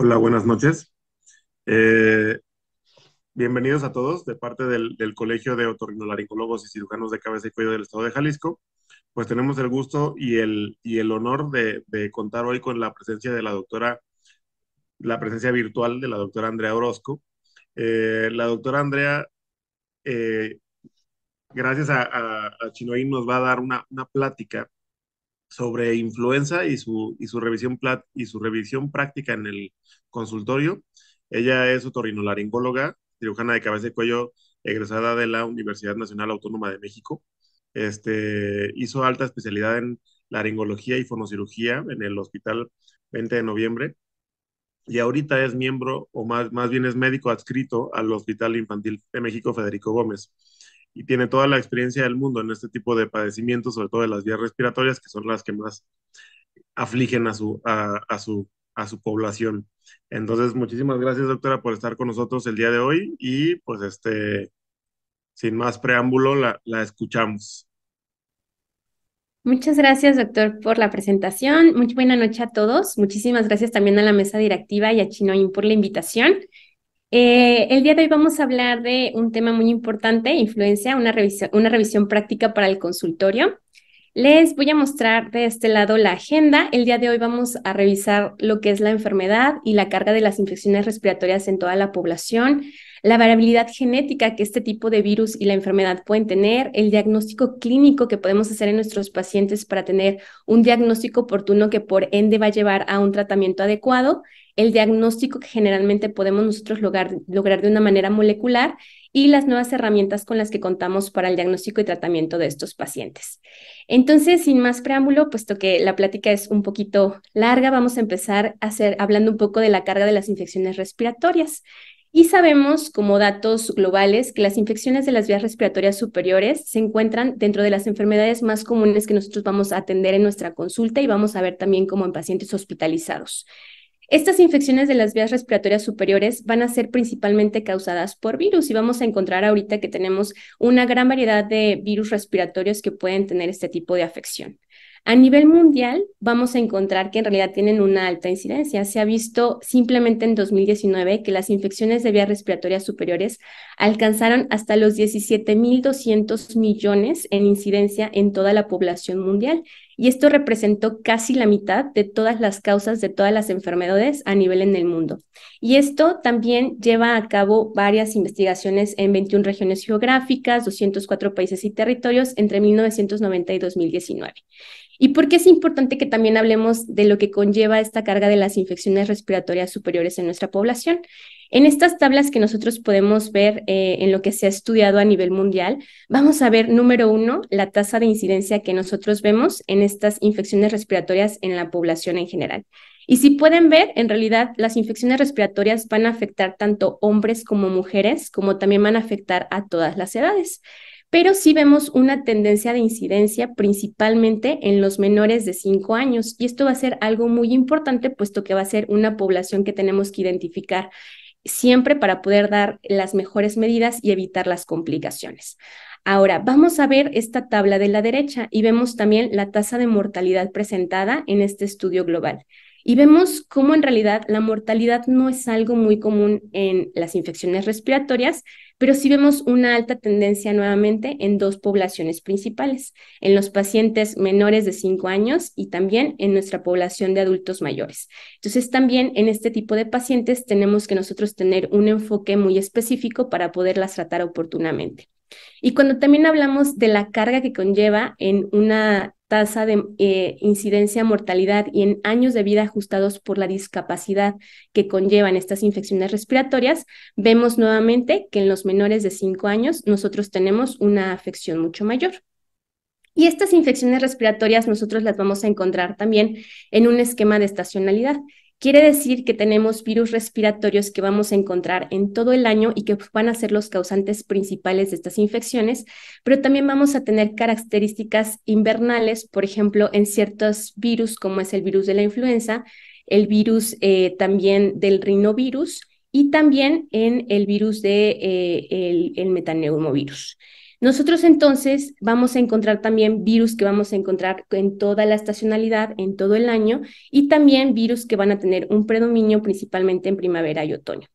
Hola, buenas noches. Eh, bienvenidos a todos de parte del, Colegio de Otorrinolaringólogos y Cirujanos de Cabeza y Cuello del Estado de Jalisco. Pues tenemos el gusto y el, honor de, contar hoy con la presencia de la doctora, la presencia virtual de la doctora Andrea Orozco. Eh, la doctora Andrea, eh, gracias a, a, Chinoín, nos va a dar una plática sobre influenza y su, revisión, plat, y su revisión práctica en el consultorio. Ella es otorrinolaringóloga, cirujana de cabeza y cuello, egresada de la Universidad Nacional Autónoma de México. Este, hizo alta especialidad en laringología y fonocirugía en el Hospital 20 de Noviembre y ahorita es miembro, o más, más bien es médico adscrito al Hospital Infantil de México Federico Gómez y tiene toda la experiencia del mundo en este tipo de padecimientos, sobre todo de las vías respiratorias, que son las que más afligen a su, a, su, a su población. Entonces, muchísimas gracias, doctora, por estar con nosotros el día de hoy y pues este, sin más preámbulo, la, la escuchamos. Muchas gracias, doctor, por la presentación. Muy buena noche a todos. Muchísimas gracias también a la mesa directiva y a Chinoin por la invitación. Eh, el día de hoy vamos a hablar de un tema muy importante, influencia, una revisión práctica para el consultorio. Les voy a mostrar de este lado la agenda. El día de hoy vamos a revisar lo que es la enfermedad y la carga de las infecciones respiratorias en toda la población, la variabilidad genética que este tipo de virus y la enfermedad pueden tener, el diagnóstico clínico que podemos hacer en nuestros pacientes para tener un diagnóstico oportuno que por ende va a llevar a un tratamiento adecuado, el diagnóstico que generalmente podemos nosotros lograr, lograr de una manera molecular y las nuevas herramientas con las que contamos para el diagnóstico y tratamiento de estos pacientes. Entonces, sin más preámbulo, puesto que la plática es un poquito larga, vamos a empezar a hacer, hablando un poco de la carga de las infecciones respiratorias. Y sabemos, como datos globales, que las infecciones de las vías respiratorias superiores se encuentran dentro de las enfermedades más comunes que nosotros vamos a atender en nuestra consulta y vamos a ver también como en pacientes hospitalizados. Estas infecciones de las vías respiratorias superiores van a ser principalmente causadas por virus y vamos a encontrar ahorita que tenemos una gran variedad de virus respiratorios que pueden tener este tipo de afección. A nivel mundial, vamos a encontrar que en realidad tienen una alta incidencia. Se ha visto simplemente en 2019 que las infecciones de vías respiratorias superiores alcanzaron hasta los 17.200 millones en incidencia en toda la población mundial y esto representó casi la mitad de todas las causas de todas las enfermedades a nivel en el mundo. Y esto también lleva a cabo varias investigaciones en 21 regiones geográficas, 204 países y territorios entre 1990 y 2019. ¿Y por qué es importante que también hablemos de lo que conlleva esta carga de las infecciones respiratorias superiores en nuestra población? En estas tablas que nosotros podemos ver eh, en lo que se ha estudiado a nivel mundial, vamos a ver, número uno, la tasa de incidencia que nosotros vemos en estas infecciones respiratorias en la población en general. Y si pueden ver, en realidad las infecciones respiratorias van a afectar tanto hombres como mujeres, como también van a afectar a todas las edades. Pero sí vemos una tendencia de incidencia principalmente en los menores de 5 años. Y esto va a ser algo muy importante, puesto que va a ser una población que tenemos que identificar siempre para poder dar las mejores medidas y evitar las complicaciones. Ahora, vamos a ver esta tabla de la derecha y vemos también la tasa de mortalidad presentada en este estudio global. Y vemos cómo en realidad la mortalidad no es algo muy común en las infecciones respiratorias, pero sí vemos una alta tendencia nuevamente en dos poblaciones principales, en los pacientes menores de 5 años y también en nuestra población de adultos mayores. Entonces, también en este tipo de pacientes tenemos que nosotros tener un enfoque muy específico para poderlas tratar oportunamente. Y cuando también hablamos de la carga que conlleva en una tasa de eh, incidencia, mortalidad y en años de vida ajustados por la discapacidad que conllevan estas infecciones respiratorias, vemos nuevamente que en los menores de 5 años nosotros tenemos una afección mucho mayor. Y estas infecciones respiratorias nosotros las vamos a encontrar también en un esquema de estacionalidad. Quiere decir que tenemos virus respiratorios que vamos a encontrar en todo el año y que van a ser los causantes principales de estas infecciones, pero también vamos a tener características invernales, por ejemplo, en ciertos virus como es el virus de la influenza, el virus eh, también del rinovirus y también en el virus de eh, el metaneumovirus. Nosotros entonces vamos a encontrar también virus que vamos a encontrar en toda la estacionalidad, en todo el año, y también virus que van a tener un predominio principalmente en primavera y otoño.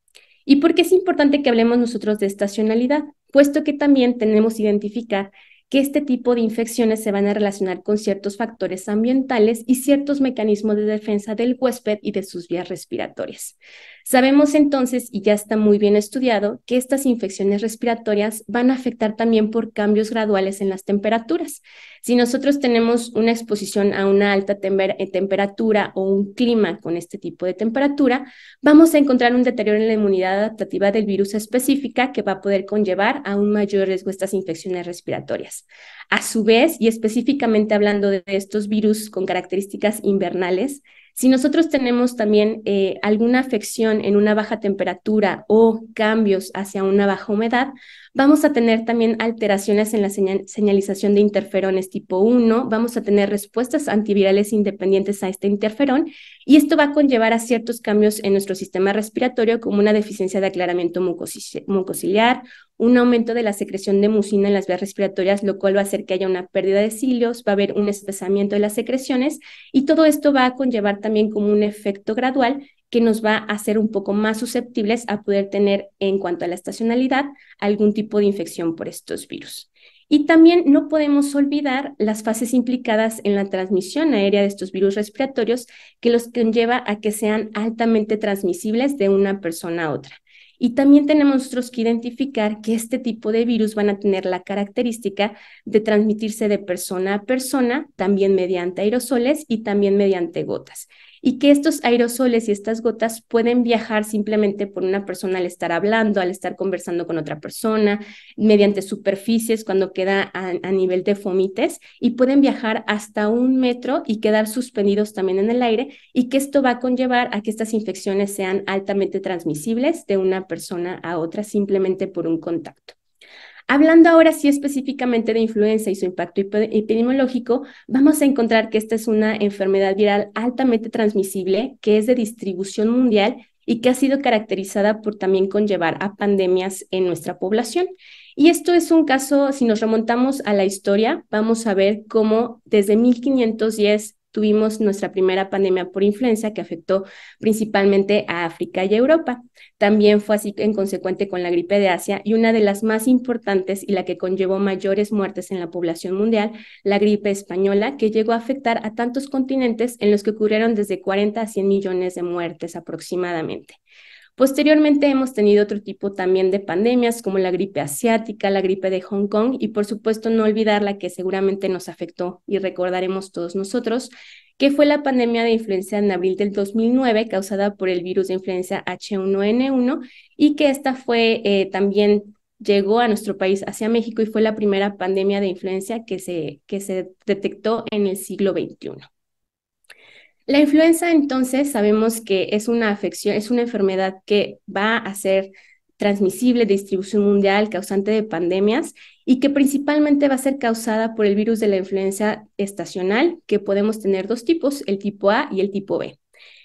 ¿Y por qué es importante que hablemos nosotros de estacionalidad? Puesto que también tenemos que identificar que este tipo de infecciones se van a relacionar con ciertos factores ambientales y ciertos mecanismos de defensa del huésped y de sus vías respiratorias. Sabemos entonces, y ya está muy bien estudiado, que estas infecciones respiratorias van a afectar también por cambios graduales en las temperaturas. Si nosotros tenemos una exposición a una alta eh, temperatura o un clima con este tipo de temperatura, vamos a encontrar un deterioro en la inmunidad adaptativa del virus específica que va a poder conllevar a un mayor riesgo estas infecciones respiratorias. A su vez, y específicamente hablando de estos virus con características invernales, si nosotros tenemos también eh, alguna afección en una baja temperatura o cambios hacia una baja humedad, vamos a tener también alteraciones en la señalización de interferones tipo 1, vamos a tener respuestas antivirales independientes a este interferón y esto va a conllevar a ciertos cambios en nuestro sistema respiratorio como una deficiencia de aclaramiento mucociliar, un aumento de la secreción de mucina en las vías respiratorias, lo cual va a hacer que haya una pérdida de cilios, va a haber un espesamiento de las secreciones y todo esto va a conllevar también como un efecto gradual que nos va a hacer un poco más susceptibles a poder tener en cuanto a la estacionalidad algún tipo de infección por estos virus. Y también no podemos olvidar las fases implicadas en la transmisión aérea de estos virus respiratorios que los conlleva a que sean altamente transmisibles de una persona a otra. Y también tenemos nosotros que identificar que este tipo de virus van a tener la característica de transmitirse de persona a persona, también mediante aerosoles y también mediante gotas y que estos aerosoles y estas gotas pueden viajar simplemente por una persona al estar hablando, al estar conversando con otra persona, mediante superficies cuando queda a, nivel de fomites y pueden viajar hasta un metro y quedar suspendidos también en el aire y que esto va a conllevar a que estas infecciones sean altamente transmisibles de una persona a otra simplemente por un contacto. Hablando ahora sí específicamente de influenza y su impacto epidemiológico, vamos a encontrar que esta es una enfermedad viral altamente transmisible que es de distribución mundial y que ha sido caracterizada por también conllevar a pandemias en nuestra población. Y esto es un caso, si nos remontamos a la historia, vamos a ver cómo desde 1510 tuvimos nuestra primera pandemia por influenza que afectó principalmente a África y a Europa. También fue así en consecuente con la gripe de Asia y una de las más importantes y la que conllevó mayores muertes en la población mundial, la gripe española, que llegó a afectar a tantos continentes en los que ocurrieron desde 40 a 100 millones de muertes aproximadamente. Posteriormente hemos tenido otro tipo también de pandemias como la gripe asiática, la gripe de Hong Kong y por supuesto no olvidar la que seguramente nos afectó y recordaremos todos nosotros, que fue la pandemia de influenza en abril del 2009 causada por el virus de influenza H1N1 y que esta fue eh, también llegó a nuestro país hacia México y fue la primera pandemia de influenza que se, que se detectó en el siglo XXI. La influenza entonces sabemos que es una afección, es una enfermedad que va a ser transmisible de distribución mundial, causante de pandemias y que principalmente va a ser causada por el virus de la influenza estacional, que podemos tener dos tipos, el tipo A y el tipo B.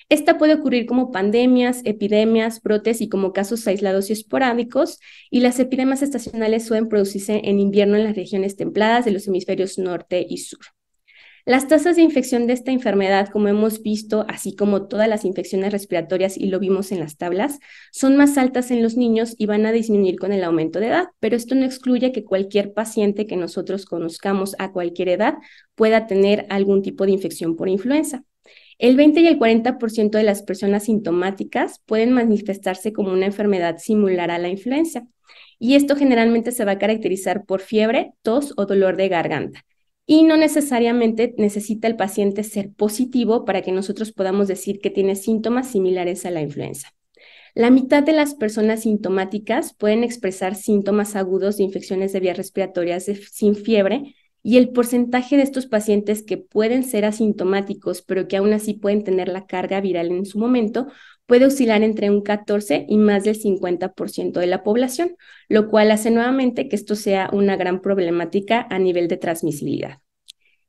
Esta puede ocurrir como pandemias, epidemias, brotes y como casos aislados y esporádicos, y las epidemias estacionales suelen producirse en invierno en las regiones templadas de los hemisferios norte y sur. Las tasas de infección de esta enfermedad, como hemos visto, así como todas las infecciones respiratorias y lo vimos en las tablas, son más altas en los niños y van a disminuir con el aumento de edad, pero esto no excluye que cualquier paciente que nosotros conozcamos a cualquier edad pueda tener algún tipo de infección por influenza. El 20 y el 40% de las personas sintomáticas pueden manifestarse como una enfermedad similar a la influenza. Y esto generalmente se va a caracterizar por fiebre, tos o dolor de garganta y no necesariamente necesita el paciente ser positivo para que nosotros podamos decir que tiene síntomas similares a la influenza. La mitad de las personas sintomáticas pueden expresar síntomas agudos de infecciones de vías respiratorias sin fiebre y el porcentaje de estos pacientes que pueden ser asintomáticos, pero que aún así pueden tener la carga viral en su momento, puede oscilar entre un 14 y más del 50% de la población, lo cual hace nuevamente que esto sea una gran problemática a nivel de transmisibilidad.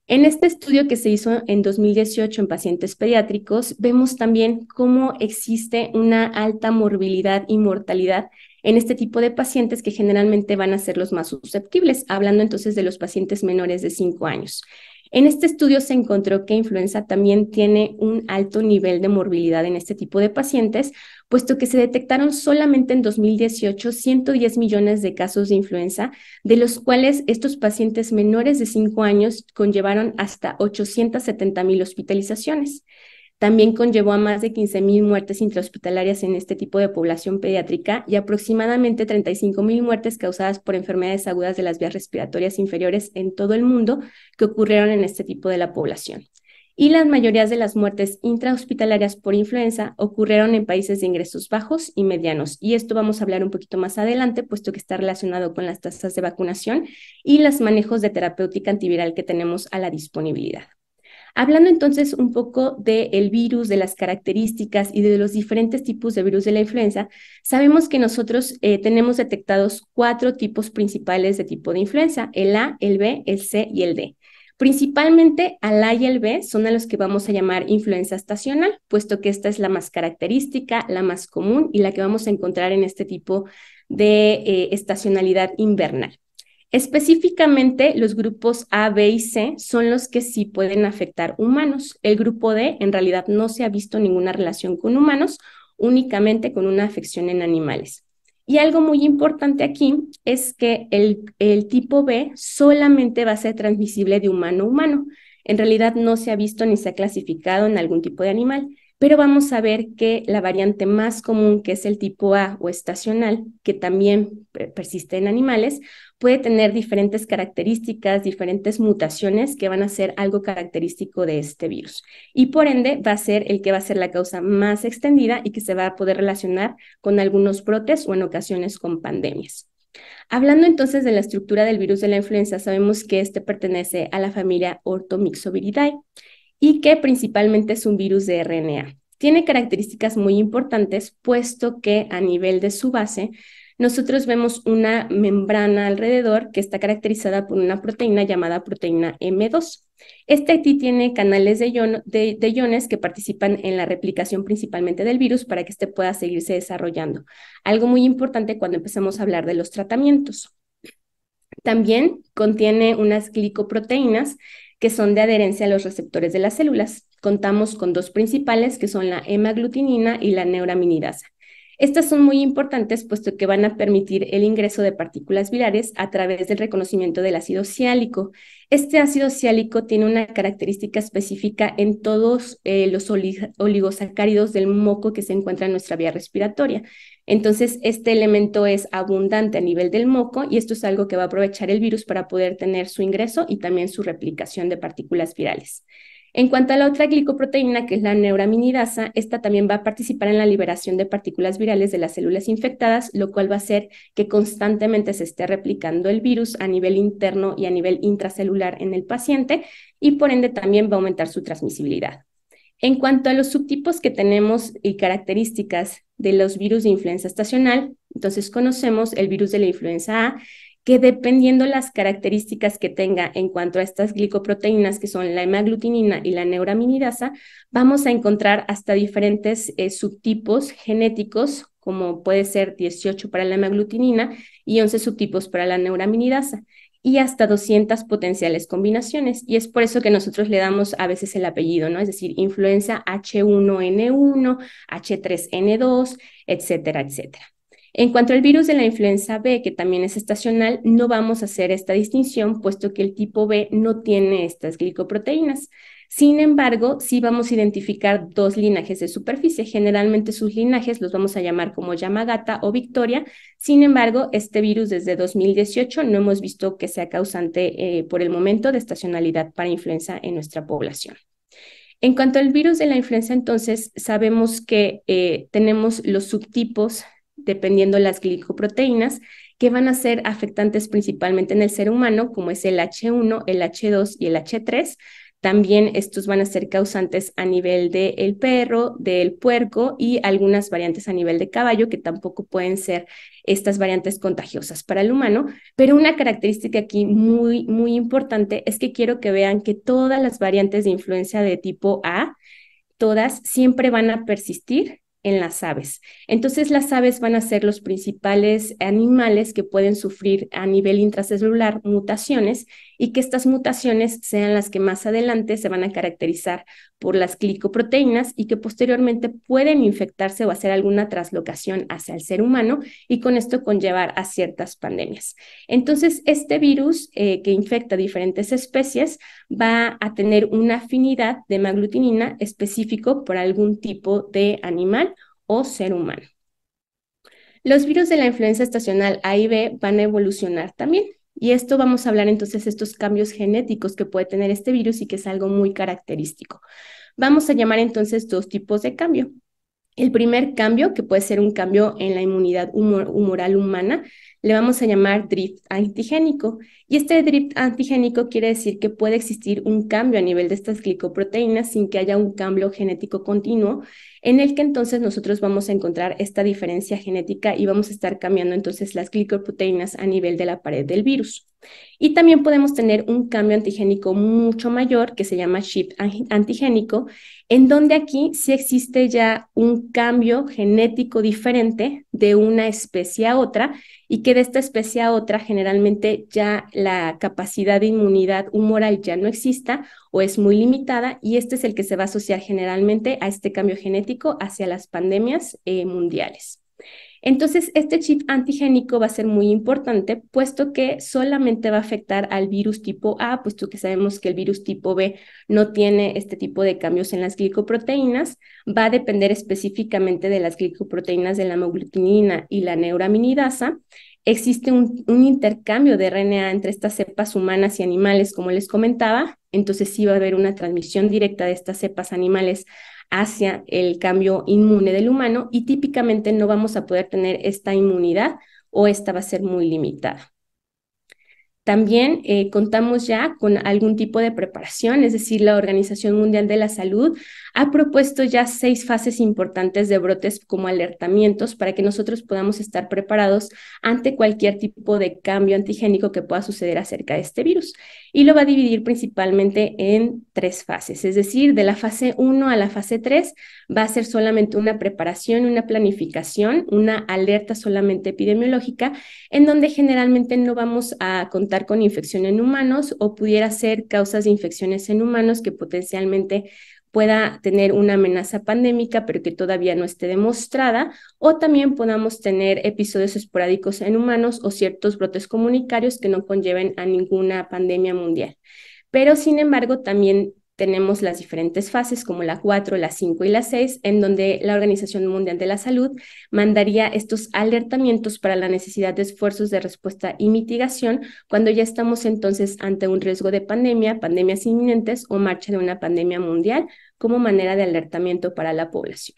En este estudio que se hizo en 2018 en pacientes pediátricos, vemos también cómo existe una alta morbilidad y mortalidad en este tipo de pacientes que generalmente van a ser los más susceptibles, hablando entonces de los pacientes menores de 5 años. En este estudio se encontró que influenza también tiene un alto nivel de morbilidad en este tipo de pacientes, puesto que se detectaron solamente en 2018 110 millones de casos de influenza, de los cuales estos pacientes menores de 5 años conllevaron hasta 870 mil hospitalizaciones también conllevó a más de 15.000 muertes intrahospitalarias en este tipo de población pediátrica y aproximadamente 35.000 muertes causadas por enfermedades agudas de las vías respiratorias inferiores en todo el mundo que ocurrieron en este tipo de la población. Y las mayorías de las muertes intrahospitalarias por influenza ocurrieron en países de ingresos bajos y medianos. Y esto vamos a hablar un poquito más adelante, puesto que está relacionado con las tasas de vacunación y los manejos de terapéutica antiviral que tenemos a la disponibilidad. Hablando entonces un poco del virus, de las características y de los diferentes tipos de virus de la influenza, sabemos que nosotros eh, tenemos detectados cuatro tipos principales de tipo de influenza, el A, el B, el C y el D. Principalmente al A y el B son a los que vamos a llamar influenza estacional, puesto que esta es la más característica, la más común y la que vamos a encontrar en este tipo de eh, estacionalidad invernal. Específicamente, los grupos A, B y C son los que sí pueden afectar humanos. El grupo D, en realidad, no se ha visto ninguna relación con humanos, únicamente con una afección en animales. Y algo muy importante aquí es que el, el tipo B solamente va a ser transmisible de humano a humano. En realidad, no se ha visto ni se ha clasificado en algún tipo de animal pero vamos a ver que la variante más común, que es el tipo A o estacional, que también persiste en animales, puede tener diferentes características, diferentes mutaciones que van a ser algo característico de este virus. Y por ende va a ser el que va a ser la causa más extendida y que se va a poder relacionar con algunos brotes o en ocasiones con pandemias. Hablando entonces de la estructura del virus de la influenza, sabemos que este pertenece a la familia Orthomyxoviridae y que principalmente es un virus de RNA. Tiene características muy importantes, puesto que a nivel de su base, nosotros vemos una membrana alrededor que está caracterizada por una proteína llamada proteína M2. Este aquí tiene canales de, iones que participan en la replicación principalmente del virus para que éste pueda seguirse desarrollando. Algo muy importante cuando empezamos a hablar de los tratamientos. También contiene unas glicoproteínas que son de adherencia a los receptores de las células. Contamos con dos principales, que son la hemaglutinina y la neuraminidasa. Estas son muy importantes puesto que van a permitir el ingreso de partículas virales a través del reconocimiento del ácido ciálico. Este ácido ciálico tiene una característica específica en todos eh, los oligosacáridos del moco que se encuentra en nuestra vía respiratoria. Entonces, este elemento es abundante a nivel del moco y esto es algo que va a aprovechar el virus para poder tener su ingreso y también su replicación de partículas virales. En cuanto a la otra glicoproteína, que es la neuraminidasa, esta también va a participar en la liberación de partículas virales de las células infectadas, lo cual va a hacer que constantemente se esté replicando el virus a nivel interno y a nivel intracelular en el paciente y por ende también va a aumentar su transmisibilidad. En cuanto a los subtipos que tenemos y características de los virus de influenza estacional. Entonces conocemos el virus de la influenza A, que dependiendo las características que tenga en cuanto a estas glicoproteínas, que son la hemaglutinina y la neuraminidasa, vamos a encontrar hasta diferentes eh, subtipos genéticos, como puede ser 18 para la hemaglutinina y 11 subtipos para la neuraminidasa y hasta 200 potenciales combinaciones. Y es por eso que nosotros le damos a veces el apellido, ¿no? Es decir, influenza H1N1, H3N2, etcétera, etcétera. En cuanto al virus de la influenza B, que también es estacional, no vamos a hacer esta distinción, puesto que el tipo B no tiene estas glicoproteínas. Sin embargo, sí vamos a identificar dos linajes de superficie. Generalmente sus linajes los vamos a llamar como Yamagata o Victoria. Sin embargo, este virus desde 2018 no hemos visto que sea causante eh, por el momento de estacionalidad para influenza en nuestra población. En cuanto al virus de la influenza, entonces sabemos que eh, tenemos los subtipos dependiendo las glicoproteínas que van a ser afectantes principalmente en el ser humano, como es el H1, el H2 y el H3, también estos van a ser causantes a nivel del el perro, del puerco y algunas variantes a nivel de caballo que tampoco pueden ser estas variantes contagiosas para el humano. Pero una característica aquí muy, muy importante es que quiero que vean que todas las variantes de influencia de tipo A, todas siempre van a persistir en las aves. Entonces las aves van a ser los principales animales que pueden sufrir a nivel intracelular mutaciones y que estas mutaciones sean las que más adelante se van a caracterizar por las glicoproteínas y que posteriormente pueden infectarse o hacer alguna traslocación hacia el ser humano y con esto conllevar a ciertas pandemias. Entonces, este virus eh, que infecta diferentes especies va a tener una afinidad de maglutinina específico por algún tipo de animal o ser humano. Los virus de la influenza estacional A y B van a evolucionar también. Y esto vamos a hablar entonces de estos cambios genéticos que puede tener este virus y que es algo muy característico. Vamos a llamar entonces dos tipos de cambio. El primer cambio, que puede ser un cambio en la inmunidad humoral humana, le vamos a llamar drift antigénico. Y este drift antigénico quiere decir que puede existir un cambio a nivel de estas glicoproteínas sin que haya un cambio genético continuo, en el que entonces nosotros vamos a encontrar esta diferencia genética y vamos a estar cambiando entonces las glicoproteínas a nivel de la pared del virus. Y también podemos tener un cambio antigénico mucho mayor que se llama shift antigénico, en donde aquí sí existe ya un cambio genético diferente de una especie a otra y que de esta especie a otra generalmente ya la capacidad de inmunidad humoral ya no exista o es muy limitada y este es el que se va a asociar generalmente a este cambio genético hacia las pandemias eh, mundiales. Entonces, este chip antigénico va a ser muy importante, puesto que solamente va a afectar al virus tipo A, puesto que sabemos que el virus tipo B no tiene este tipo de cambios en las glicoproteínas, va a depender específicamente de las glicoproteínas de la hemoglutinina y la neuraminidasa. Existe un, un intercambio de RNA entre estas cepas humanas y animales, como les comentaba, entonces sí va a haber una transmisión directa de estas cepas animales hacia el cambio inmune del humano y típicamente no vamos a poder tener esta inmunidad o esta va a ser muy limitada. También eh, contamos ya con algún tipo de preparación, es decir, la Organización Mundial de la Salud ha propuesto ya seis fases importantes de brotes como alertamientos para que nosotros podamos estar preparados ante cualquier tipo de cambio antigénico que pueda suceder acerca de este virus. Y lo va a dividir principalmente en tres fases, es decir, de la fase 1 a la fase 3 va a ser solamente una preparación, una planificación, una alerta solamente epidemiológica, en donde generalmente no vamos a contar con infección en humanos o pudiera ser causas de infecciones en humanos que potencialmente pueda tener una amenaza pandémica, pero que todavía no esté demostrada, o también podamos tener episodios esporádicos en humanos o ciertos brotes comunitarios que no conlleven a ninguna pandemia mundial. Pero, sin embargo, también tenemos las diferentes fases como la 4, la 5 y la 6, en donde la Organización Mundial de la Salud mandaría estos alertamientos para la necesidad de esfuerzos de respuesta y mitigación cuando ya estamos entonces ante un riesgo de pandemia, pandemias inminentes o marcha de una pandemia mundial como manera de alertamiento para la población.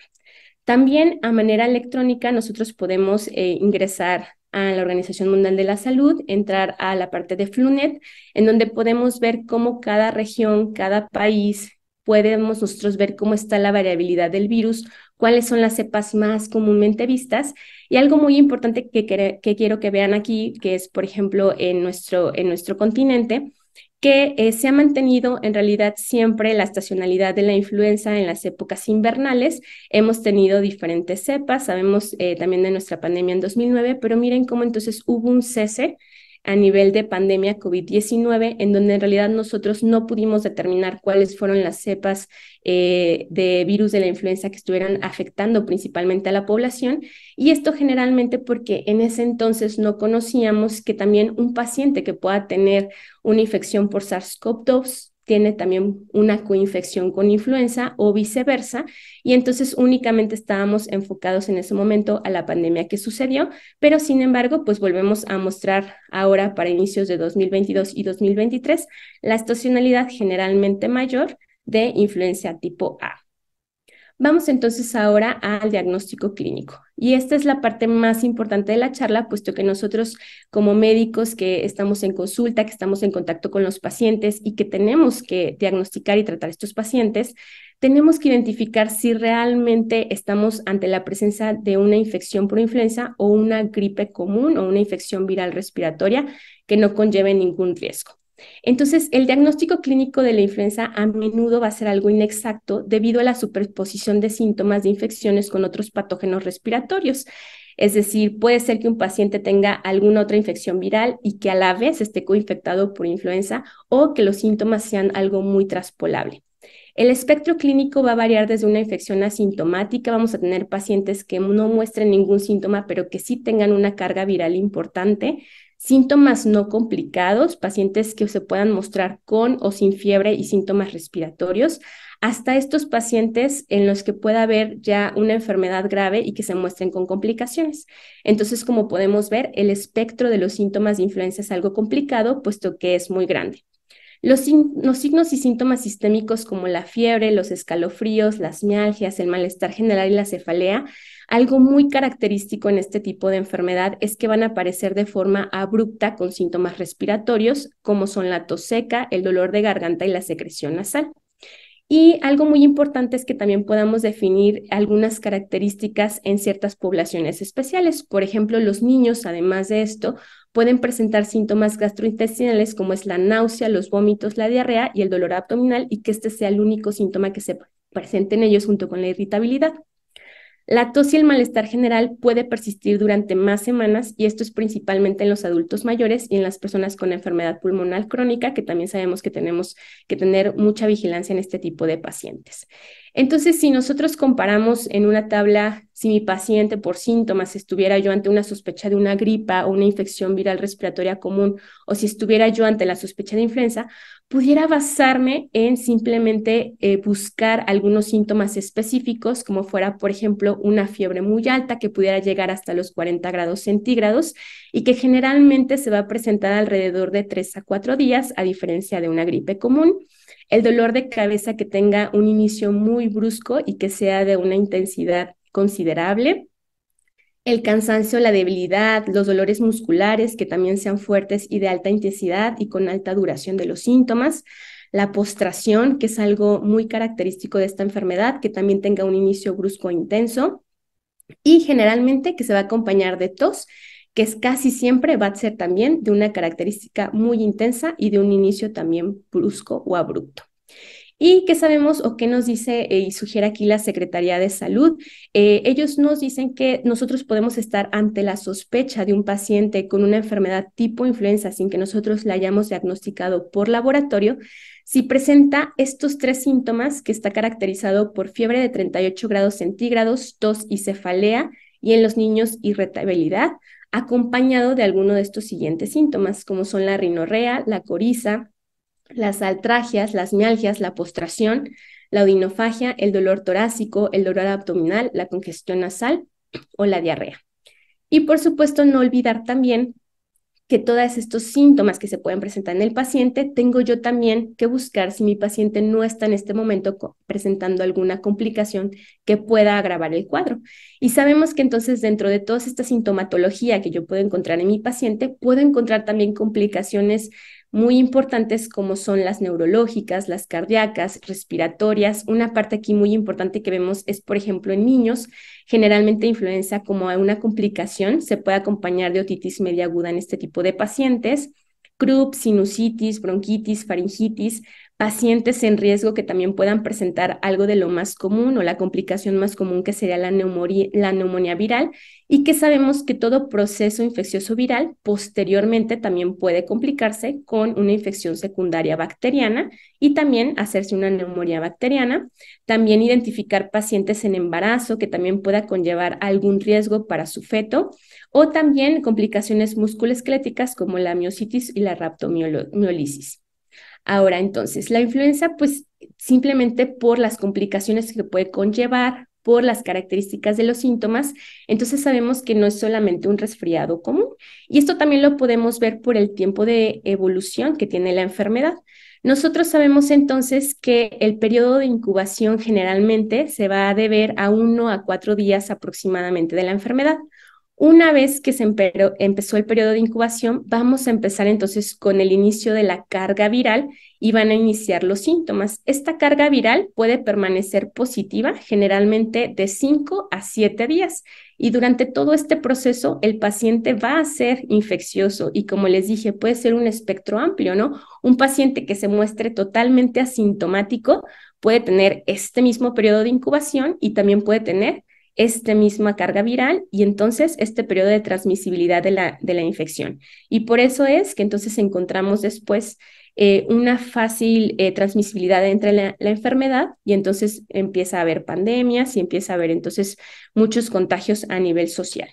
También a manera electrónica nosotros podemos eh, ingresar a la Organización Mundial de la Salud, entrar a la parte de Flunet, en donde podemos ver cómo cada región, cada país, podemos nosotros ver cómo está la variabilidad del virus, cuáles son las cepas más comúnmente vistas. Y algo muy importante que, que, quiero que vean aquí, que es, por ejemplo, en nuestro, en nuestro continente, que eh, se ha mantenido en realidad siempre la estacionalidad de la influenza en las épocas invernales. Hemos tenido diferentes cepas, sabemos eh, también de nuestra pandemia en 2009, pero miren cómo entonces hubo un cese a nivel de pandemia COVID-19, en donde en realidad nosotros no pudimos determinar cuáles fueron las cepas eh, de virus de la influenza que estuvieran afectando principalmente a la población. Y esto generalmente porque en ese entonces no conocíamos que también un paciente que pueda tener una infección por SARS-CoV-2 tiene también una coinfección con influenza o viceversa. Y entonces únicamente estábamos enfocados en ese momento a la pandemia que sucedió, pero sin embargo, pues volvemos a mostrar ahora para inicios de 2022 y 2023 la estacionalidad generalmente mayor de influenza tipo A. Vamos entonces ahora al diagnóstico clínico. Y esta es la parte más importante de la charla, puesto que nosotros como médicos que estamos en consulta, que estamos en contacto con los pacientes y que tenemos que diagnosticar y tratar a estos pacientes, tenemos que identificar si realmente estamos ante la presencia de una infección por influenza o una gripe común o una infección viral respiratoria que no conlleve ningún riesgo. Entonces, el diagnóstico clínico de la influenza a menudo va a ser algo inexacto debido a la superposición de síntomas de infecciones con otros patógenos respiratorios. Es decir, puede ser que un paciente tenga alguna otra infección viral y que a la vez esté coinfectado por influenza o que los síntomas sean algo muy traspolable. El espectro clínico va a variar desde una infección asintomática, vamos a tener pacientes que no muestren ningún síntoma, pero que sí tengan una carga viral importante, Síntomas no complicados, pacientes que se puedan mostrar con o sin fiebre y síntomas respiratorios, hasta estos pacientes en los que pueda haber ya una enfermedad grave y que se muestren con complicaciones. Entonces, como podemos ver, el espectro de los síntomas de influenza es algo complicado, puesto que es muy grande. Los, los, signos y síntomas sistémicos como la fiebre, los escalofríos, las mialgias, el malestar general y la cefalea algo muy característico en este tipo de enfermedad es que van a aparecer de forma abrupta con síntomas respiratorios, como son la tos seca, el dolor de garganta y la secreción nasal. Y algo muy importante es que también podamos definir algunas características en ciertas poblaciones especiales. Por ejemplo, los niños, además de esto, pueden presentar síntomas gastrointestinales como es la náusea, los vómitos, la diarrea y el dolor abdominal y que este sea el único síntoma que se presente en ellos junto con la irritabilidad. La tos y el malestar general puede persistir durante más semanas y esto es principalmente en los adultos mayores y en las personas con enfermedad pulmonar crónica, que también sabemos que tenemos que tener mucha vigilancia en este tipo de pacientes. Entonces, si nosotros comparamos en una tabla si mi paciente por síntomas estuviera yo ante una sospecha de una gripa o una infección viral respiratoria común, o si estuviera yo ante la sospecha de influenza, pudiera basarme en simplemente eh, buscar algunos síntomas específicos, como fuera, por ejemplo, una fiebre muy alta que pudiera llegar hasta los 40 grados centígrados y que generalmente se va a presentar alrededor de 3 a 4 días, a diferencia de una gripe común el dolor de cabeza que tenga un inicio muy brusco y que sea de una intensidad considerable. El cansancio, la debilidad, los dolores musculares que también sean fuertes y de alta intensidad y con alta duración de los síntomas. La postración, que es algo muy característico de esta enfermedad, que también tenga un inicio brusco e intenso. Y generalmente que se va a acompañar de tos que es casi siempre va a ser también de una característica muy intensa y de un inicio también brusco o abrupto. ¿Y qué sabemos o qué nos dice eh, y sugiere aquí la Secretaría de Salud? Eh, ellos nos dicen que nosotros podemos estar ante la sospecha de un paciente con una enfermedad tipo influenza sin que nosotros la hayamos diagnosticado por laboratorio si presenta estos tres síntomas que está caracterizado por fiebre de 38 grados centígrados, tos y cefalea, y en los niños irritabilidad, acompañado de alguno de estos siguientes síntomas, como son la rinorrea, la coriza, las altragias, las mialgias, la postración, la odinofagia, el dolor torácico, el dolor abdominal, la congestión nasal o la diarrea. Y por supuesto, no olvidar también que todos estos síntomas que se pueden presentar en el paciente, tengo yo también que buscar si mi paciente no está en este momento presentando alguna complicación que pueda agravar el cuadro. Y sabemos que entonces dentro de toda esta sintomatología que yo puedo encontrar en mi paciente, puedo encontrar también complicaciones muy importantes como son las neurológicas, las cardíacas, respiratorias. Una parte aquí muy importante que vemos es, por ejemplo, en niños, generalmente influenza como una complicación se puede acompañar de otitis media aguda en este tipo de pacientes. Crup, sinusitis, bronquitis, faringitis, pacientes en riesgo que también puedan presentar algo de lo más común o la complicación más común que sería la, neumonía viral y que sabemos que todo proceso infeccioso viral posteriormente también puede complicarse con una infección secundaria bacteriana y también hacerse una neumonía bacteriana. También identificar pacientes en embarazo que también pueda conllevar algún riesgo para su feto o también complicaciones musculoesqueléticas como la miositis y la raptomiolisis. Ahora, entonces, la influenza, pues simplemente por las complicaciones que puede conllevar, por las características de los síntomas, entonces sabemos que no es solamente un resfriado común. Y esto también lo podemos ver por el tiempo de evolución que tiene la enfermedad. Nosotros sabemos entonces que el periodo de incubación generalmente se va a deber a uno a cuatro días aproximadamente de la enfermedad. Una vez que se empezó el periodo de incubación, vamos a empezar entonces con el inicio de la carga viral y van a iniciar los síntomas. Esta carga viral puede permanecer positiva generalmente de 5 a 7 días y durante todo este proceso el paciente va a ser infeccioso y como les dije puede ser un espectro amplio, ¿no? Un paciente que se muestre totalmente asintomático puede tener este mismo periodo de incubación y también puede tener esta misma carga viral y entonces este periodo de transmisibilidad de la, infección. Y por eso es que entonces encontramos después eh, una fácil eh, transmisibilidad entre la, enfermedad y entonces empieza a haber pandemias y empieza a haber entonces muchos contagios a nivel social.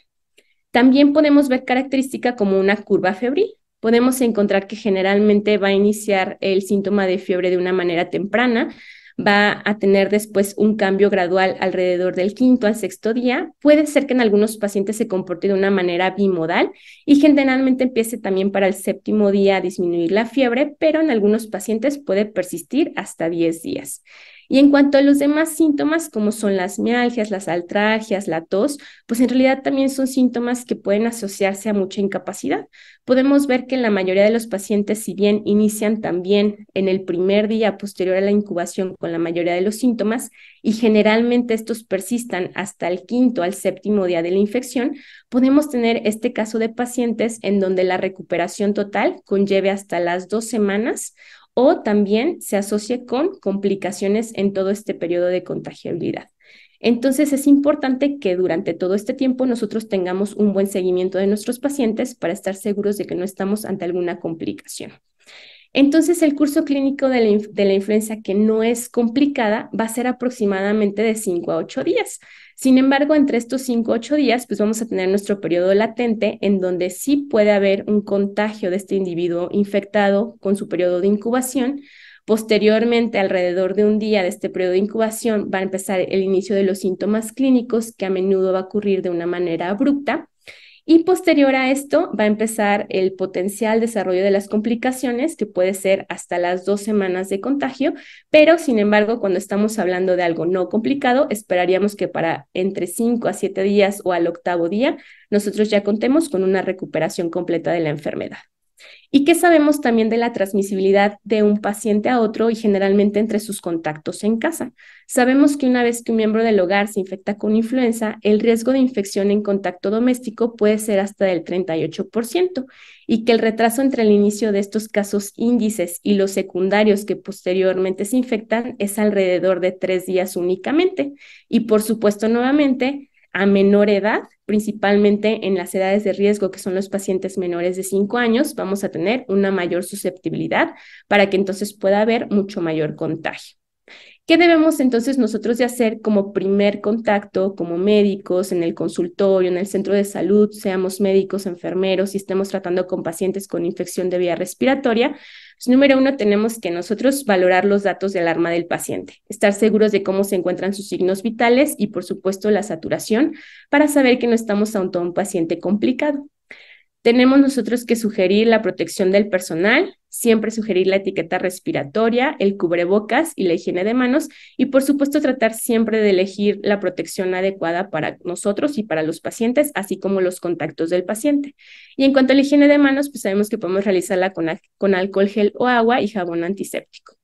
También podemos ver característica como una curva febril. Podemos encontrar que generalmente va a iniciar el síntoma de fiebre de una manera temprana, va a tener después un cambio gradual alrededor del quinto al sexto día. Puede ser que en algunos pacientes se comporte de una manera bimodal y generalmente empiece también para el séptimo día a disminuir la fiebre, pero en algunos pacientes puede persistir hasta 10 días. Y en cuanto a los demás síntomas, como son las mialgias, las altragias, la tos, pues en realidad también son síntomas que pueden asociarse a mucha incapacidad, podemos ver que la mayoría de los pacientes, si bien inician también en el primer día posterior a la incubación con la mayoría de los síntomas, y generalmente estos persistan hasta el quinto al séptimo día de la infección, podemos tener este caso de pacientes en donde la recuperación total conlleve hasta las dos semanas o también se asocia con complicaciones en todo este periodo de contagiabilidad. Entonces es importante que durante todo este tiempo nosotros tengamos un buen seguimiento de nuestros pacientes para estar seguros de que no estamos ante alguna complicación. Entonces, el curso clínico de la, influenza que no es complicada va a ser aproximadamente de 5 a 8 días. Sin embargo, entre estos 5 a 8 días, pues vamos a tener nuestro periodo latente en donde sí puede haber un contagio de este individuo infectado con su periodo de incubación, Posteriormente, alrededor de un día de este periodo de incubación, va a empezar el inicio de los síntomas clínicos, que a menudo va a ocurrir de una manera abrupta. Y posterior a esto va a empezar el potencial desarrollo de las complicaciones, que puede ser hasta las dos semanas de contagio, pero sin embargo, cuando estamos hablando de algo no complicado, esperaríamos que para entre cinco a siete días o al octavo día, nosotros ya contemos con una recuperación completa de la enfermedad. ¿Y qué sabemos también de la transmisibilidad de un paciente a otro y generalmente entre sus contactos en casa? Sabemos que una vez que un miembro del hogar se infecta con influenza, el riesgo de infección en contacto doméstico puede ser hasta del 38% y que el retraso entre el inicio de estos casos índices y los secundarios que posteriormente se infectan es alrededor de tres días únicamente. Y por supuesto, nuevamente, a menor edad, principalmente en las edades de riesgo, que son los pacientes menores de 5 años, vamos a tener una mayor susceptibilidad para que entonces pueda haber mucho mayor contagio. ¿Qué debemos entonces nosotros de hacer como primer contacto, como médicos, en el consultorio, en el centro de salud, seamos médicos, enfermeros, y estemos tratando con pacientes con infección de vía respiratoria? Pues, número uno, tenemos que nosotros valorar los datos de alarma del paciente, estar seguros de cómo se encuentran sus signos vitales y, por supuesto, la saturación para saber que no estamos ante un paciente complicado. Tenemos nosotros que sugerir la protección del personal, siempre sugerir la etiqueta respiratoria, el cubrebocas y la higiene de manos y por supuesto tratar siempre de elegir la protección adecuada para nosotros y para los pacientes, así como los contactos del paciente. Y en cuanto a la higiene de manos, pues sabemos que podemos realizarla con, alcohol gel o agua y jabón antiséptico.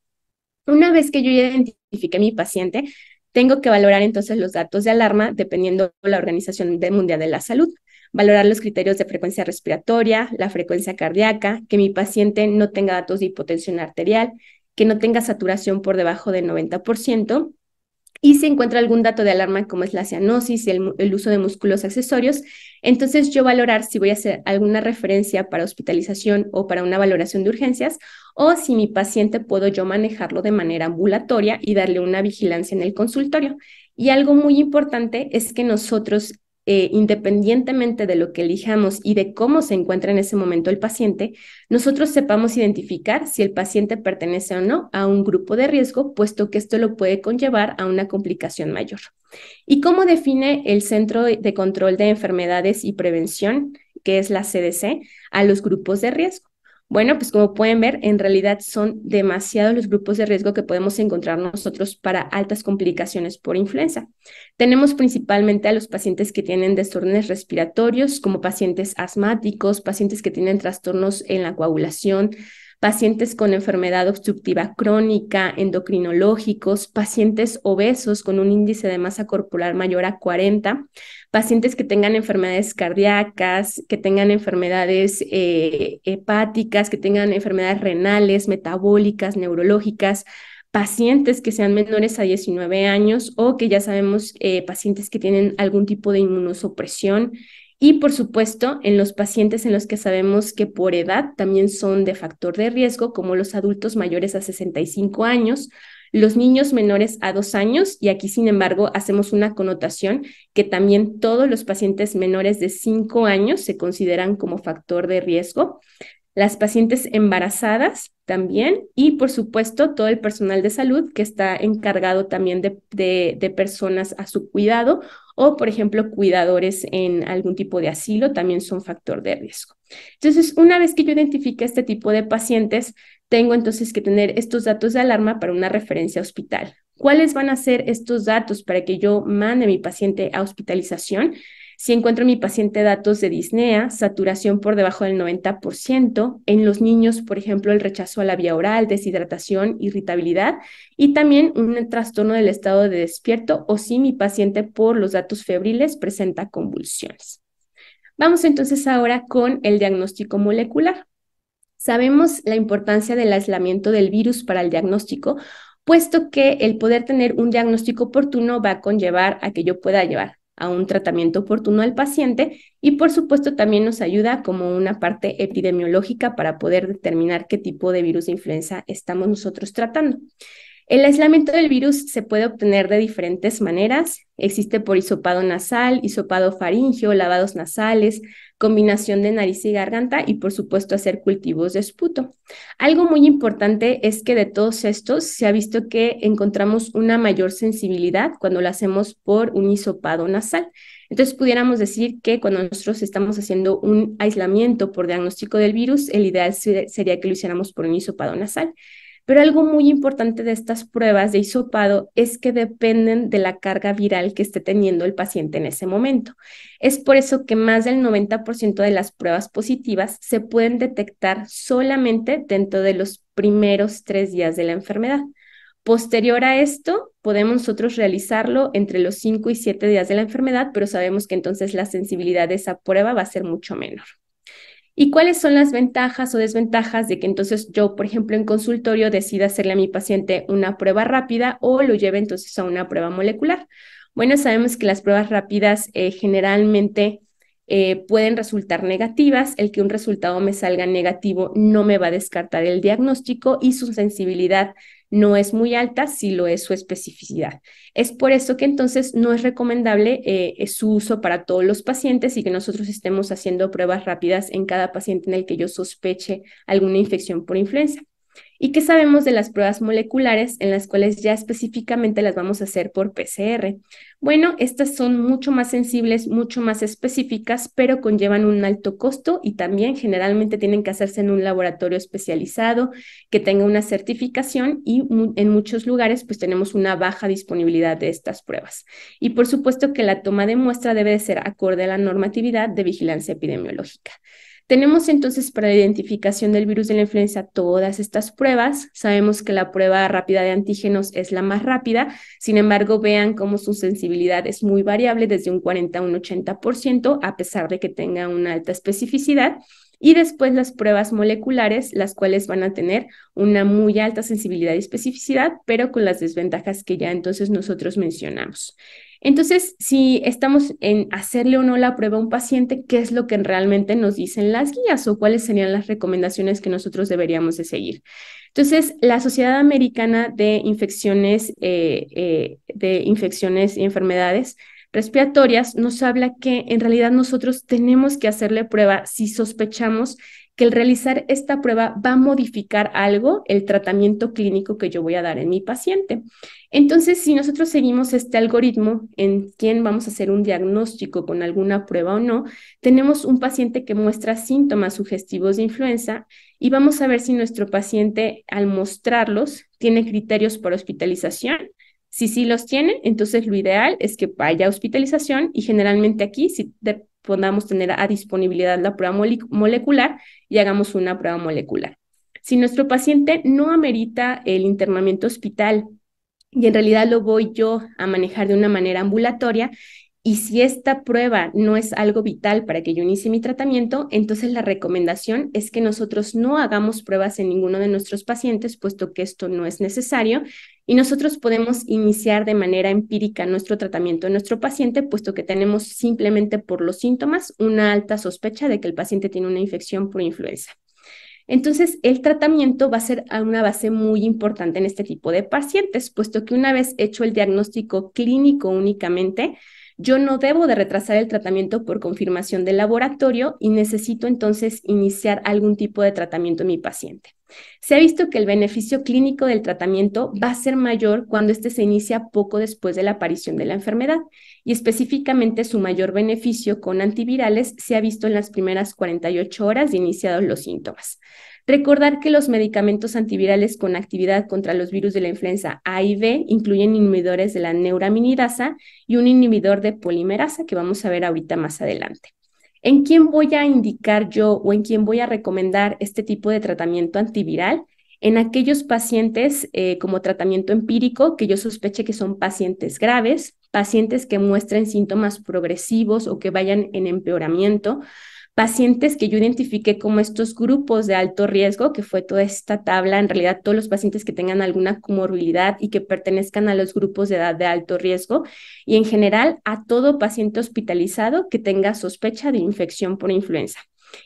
Una vez que yo identifique mi paciente, tengo que valorar entonces los datos de alarma dependiendo de la Organización Mundial de la Salud valorar los criterios de frecuencia respiratoria, la frecuencia cardíaca, que mi paciente no tenga datos de hipotensión arterial, que no tenga saturación por debajo del 90%. Y si encuentra algún dato de alarma como es la cianosis y el, el uso de músculos accesorios, entonces yo valorar si voy a hacer alguna referencia para hospitalización o para una valoración de urgencias o si mi paciente puedo yo manejarlo de manera ambulatoria y darle una vigilancia en el consultorio. Y algo muy importante es que nosotros eh, independientemente de lo que elijamos y de cómo se encuentra en ese momento el paciente, nosotros sepamos identificar si el paciente pertenece o no a un grupo de riesgo, puesto que esto lo puede conllevar a una complicación mayor. ¿Y cómo define el Centro de Control de Enfermedades y Prevención, que es la CDC, a los grupos de riesgo? Bueno, pues como pueden ver, en realidad son demasiados los grupos de riesgo que podemos encontrar nosotros para altas complicaciones por influenza. Tenemos principalmente a los pacientes que tienen desórdenes respiratorios, como pacientes asmáticos, pacientes que tienen trastornos en la coagulación, pacientes con enfermedad obstructiva crónica, endocrinológicos, pacientes obesos con un índice de masa corporal mayor a 40, pacientes que tengan enfermedades cardíacas, que tengan enfermedades eh, hepáticas, que tengan enfermedades renales, metabólicas, neurológicas, pacientes que sean menores a 19 años o que ya sabemos eh, pacientes que tienen algún tipo de inmunosupresión y por supuesto, en los pacientes en los que sabemos que por edad también son de factor de riesgo, como los adultos mayores a 65 años, los niños menores a 2 años, y aquí sin embargo hacemos una connotación que también todos los pacientes menores de 5 años se consideran como factor de riesgo las pacientes embarazadas también y por supuesto todo el personal de salud que está encargado también de, personas a su cuidado o, por ejemplo, cuidadores en algún tipo de asilo también son factor de riesgo. Entonces, una vez que yo identifique este tipo de pacientes, tengo entonces que tener estos datos de alarma para una referencia hospital. ¿Cuáles van a ser estos datos para que yo mande a mi paciente a hospitalización? Si encuentro en mi paciente datos de disnea, saturación por debajo del 90%, en los niños, por ejemplo, el rechazo a la vía oral, deshidratación, irritabilidad y también un trastorno del estado de despierto o si mi paciente por los datos febriles presenta convulsiones. Vamos entonces ahora con el diagnóstico molecular. Sabemos la importancia del aislamiento del virus para el diagnóstico, puesto que el poder tener un diagnóstico oportuno va a conllevar a que yo pueda llevar a un tratamiento oportuno al paciente y por supuesto también nos ayuda como una parte epidemiológica para poder determinar qué tipo de virus de influenza estamos nosotros tratando. El aislamiento del virus se puede obtener de diferentes maneras. Existe por hisopado nasal, hisopado faringio, lavados nasales, combinación de nariz y garganta y por supuesto hacer cultivos de esputo. Algo muy importante es que de todos estos se ha visto que encontramos una mayor sensibilidad cuando lo hacemos por un hisopado nasal. Entonces pudiéramos decir que cuando nosotros estamos haciendo un aislamiento por diagnóstico del virus, el ideal sería que lo hiciéramos por un hisopado nasal. Pero algo muy importante de estas pruebas de isopado es que dependen de la carga viral que esté teniendo el paciente en ese momento. Es por eso que más del 90% de las pruebas positivas se pueden detectar solamente dentro de los primeros tres días de la enfermedad. Posterior a esto, podemos nosotros realizarlo entre los 5 y 7 días de la enfermedad, pero sabemos que entonces la sensibilidad de esa prueba va a ser mucho menor. ¿Y cuáles son las ventajas o desventajas de que entonces yo, por ejemplo, en consultorio decida hacerle a mi paciente una prueba rápida o lo lleve entonces a una prueba molecular? Bueno, sabemos que las pruebas rápidas eh, generalmente eh, pueden resultar negativas. El que un resultado me salga negativo no me va a descartar el diagnóstico y su sensibilidad no es muy alta si lo es su especificidad. Es por eso que entonces no es recomendable eh, su uso para todos los pacientes y que nosotros estemos haciendo pruebas rápidas en cada paciente en el que yo sospeche alguna infección por influenza. ¿Y qué sabemos de las pruebas moleculares en las cuales ya específicamente las vamos a hacer por PCR? Bueno, estas son mucho más sensibles, mucho más específicas, pero conllevan un alto costo y también generalmente tienen que hacerse en un laboratorio especializado que tenga una certificación y en muchos lugares pues tenemos una baja disponibilidad de estas pruebas. Y por supuesto que la toma de muestra debe de ser acorde a la normatividad de vigilancia epidemiológica. Tenemos entonces para la identificación del virus de la influenza todas estas pruebas. Sabemos que la prueba rápida de antígenos es la más rápida, sin embargo, vean cómo su sensibilidad es muy variable desde un 40 a un 80%, a pesar de que tenga una alta especificidad y después las pruebas moleculares, las cuales van a tener una muy alta sensibilidad y especificidad, pero con las desventajas que ya entonces nosotros mencionamos. Entonces, si estamos en hacerle o no la prueba a un paciente, ¿qué es lo que realmente nos dicen las guías o cuáles serían las recomendaciones que nosotros deberíamos de seguir? Entonces, la Sociedad Americana de Infecciones, eh, eh, de Infecciones y Enfermedades Respiratorias nos habla que en realidad nosotros tenemos que hacerle prueba si sospechamos que el realizar esta prueba va a modificar algo el tratamiento clínico que yo voy a dar en mi paciente. Entonces, si nosotros seguimos este algoritmo en quién vamos a hacer un diagnóstico con alguna prueba o no, tenemos un paciente que muestra síntomas sugestivos de influenza y vamos a ver si nuestro paciente al mostrarlos tiene criterios para hospitalización, si sí los tiene, entonces lo ideal es que vaya a hospitalización y generalmente aquí, si podamos tener a disponibilidad la prueba molecular y hagamos una prueba molecular. Si nuestro paciente no amerita el internamiento hospital y en realidad lo voy yo a manejar de una manera ambulatoria, y si esta prueba no es algo vital para que yo inicie mi tratamiento, entonces la recomendación es que nosotros no hagamos pruebas en ninguno de nuestros pacientes, puesto que esto no es necesario y nosotros podemos iniciar de manera empírica nuestro tratamiento en nuestro paciente, puesto que tenemos simplemente por los síntomas una alta sospecha de que el paciente tiene una infección por influenza. Entonces, el tratamiento va a ser una base muy importante en este tipo de pacientes, puesto que una vez hecho el diagnóstico clínico únicamente, yo no debo de retrasar el tratamiento por confirmación del laboratorio y necesito entonces iniciar algún tipo de tratamiento en mi paciente. Se ha visto que el beneficio clínico del tratamiento va a ser mayor cuando éste se inicia poco después de la aparición de la enfermedad y específicamente su mayor beneficio con antivirales se ha visto en las primeras 48 horas de iniciados los síntomas. Recordar que los medicamentos antivirales con actividad contra los virus de la influenza A y B incluyen inhibidores de la neuraminidasa y un inhibidor de polimerasa que vamos a ver ahorita más adelante. ¿En quién voy a indicar yo o en quién voy a recomendar este tipo de tratamiento antiviral? En aquellos pacientes eh, como tratamiento empírico que yo sospeche que son pacientes graves, pacientes que muestren síntomas progresivos o que vayan en empeoramiento, pacientes que yo identifiqué como estos grupos de alto riesgo, que fue toda esta tabla, en realidad todos los pacientes que tengan alguna comorbilidad y que pertenezcan a los grupos de edad de alto riesgo, y en general a todo paciente hospitalizado que tenga sospecha de infección por influenza.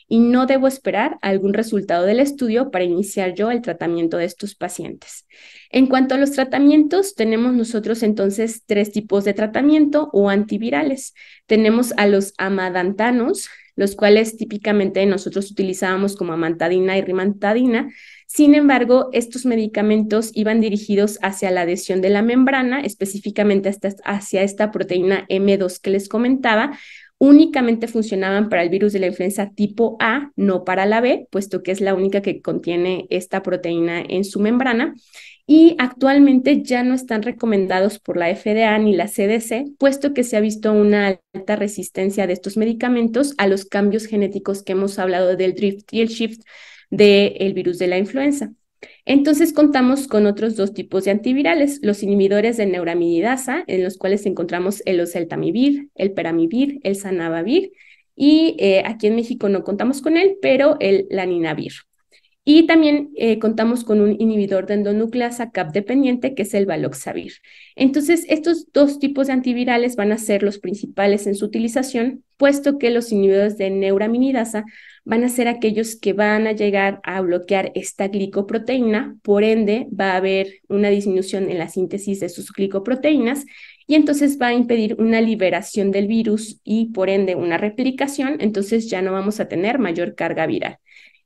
Y no debo esperar algún resultado del estudio para iniciar yo el tratamiento de estos pacientes. En cuanto a los tratamientos, tenemos nosotros entonces tres tipos de tratamiento o antivirales. Tenemos a los amadantanos, los cuales típicamente nosotros utilizábamos como amantadina y rimantadina. Sin embargo, estos medicamentos iban dirigidos hacia la adhesión de la membrana, específicamente hacia esta proteína M2 que les comentaba, únicamente funcionaban para el virus de la influenza tipo A, no para la B, puesto que es la única que contiene esta proteína en su membrana. Y actualmente ya no están recomendados por la FDA ni la CDC, puesto que se ha visto una alta resistencia de estos medicamentos a los cambios genéticos que hemos hablado del drift y el shift del virus de la influenza. Entonces contamos con otros dos tipos de antivirales, los inhibidores de neuraminidasa, en los cuales encontramos el oseltamivir, el peramivir, el sanabavir, y eh, aquí en México no contamos con él, pero el laninavir. Y también eh, contamos con un inhibidor de endonucleasa CAP dependiente, que es el Valoxavir. Entonces, estos dos tipos de antivirales van a ser los principales en su utilización, puesto que los inhibidores de neuraminidasa van a ser aquellos que van a llegar a bloquear esta glicoproteína, por ende va a haber una disminución en la síntesis de sus glicoproteínas y entonces va a impedir una liberación del virus y por ende una replicación, entonces ya no vamos a tener mayor carga viral.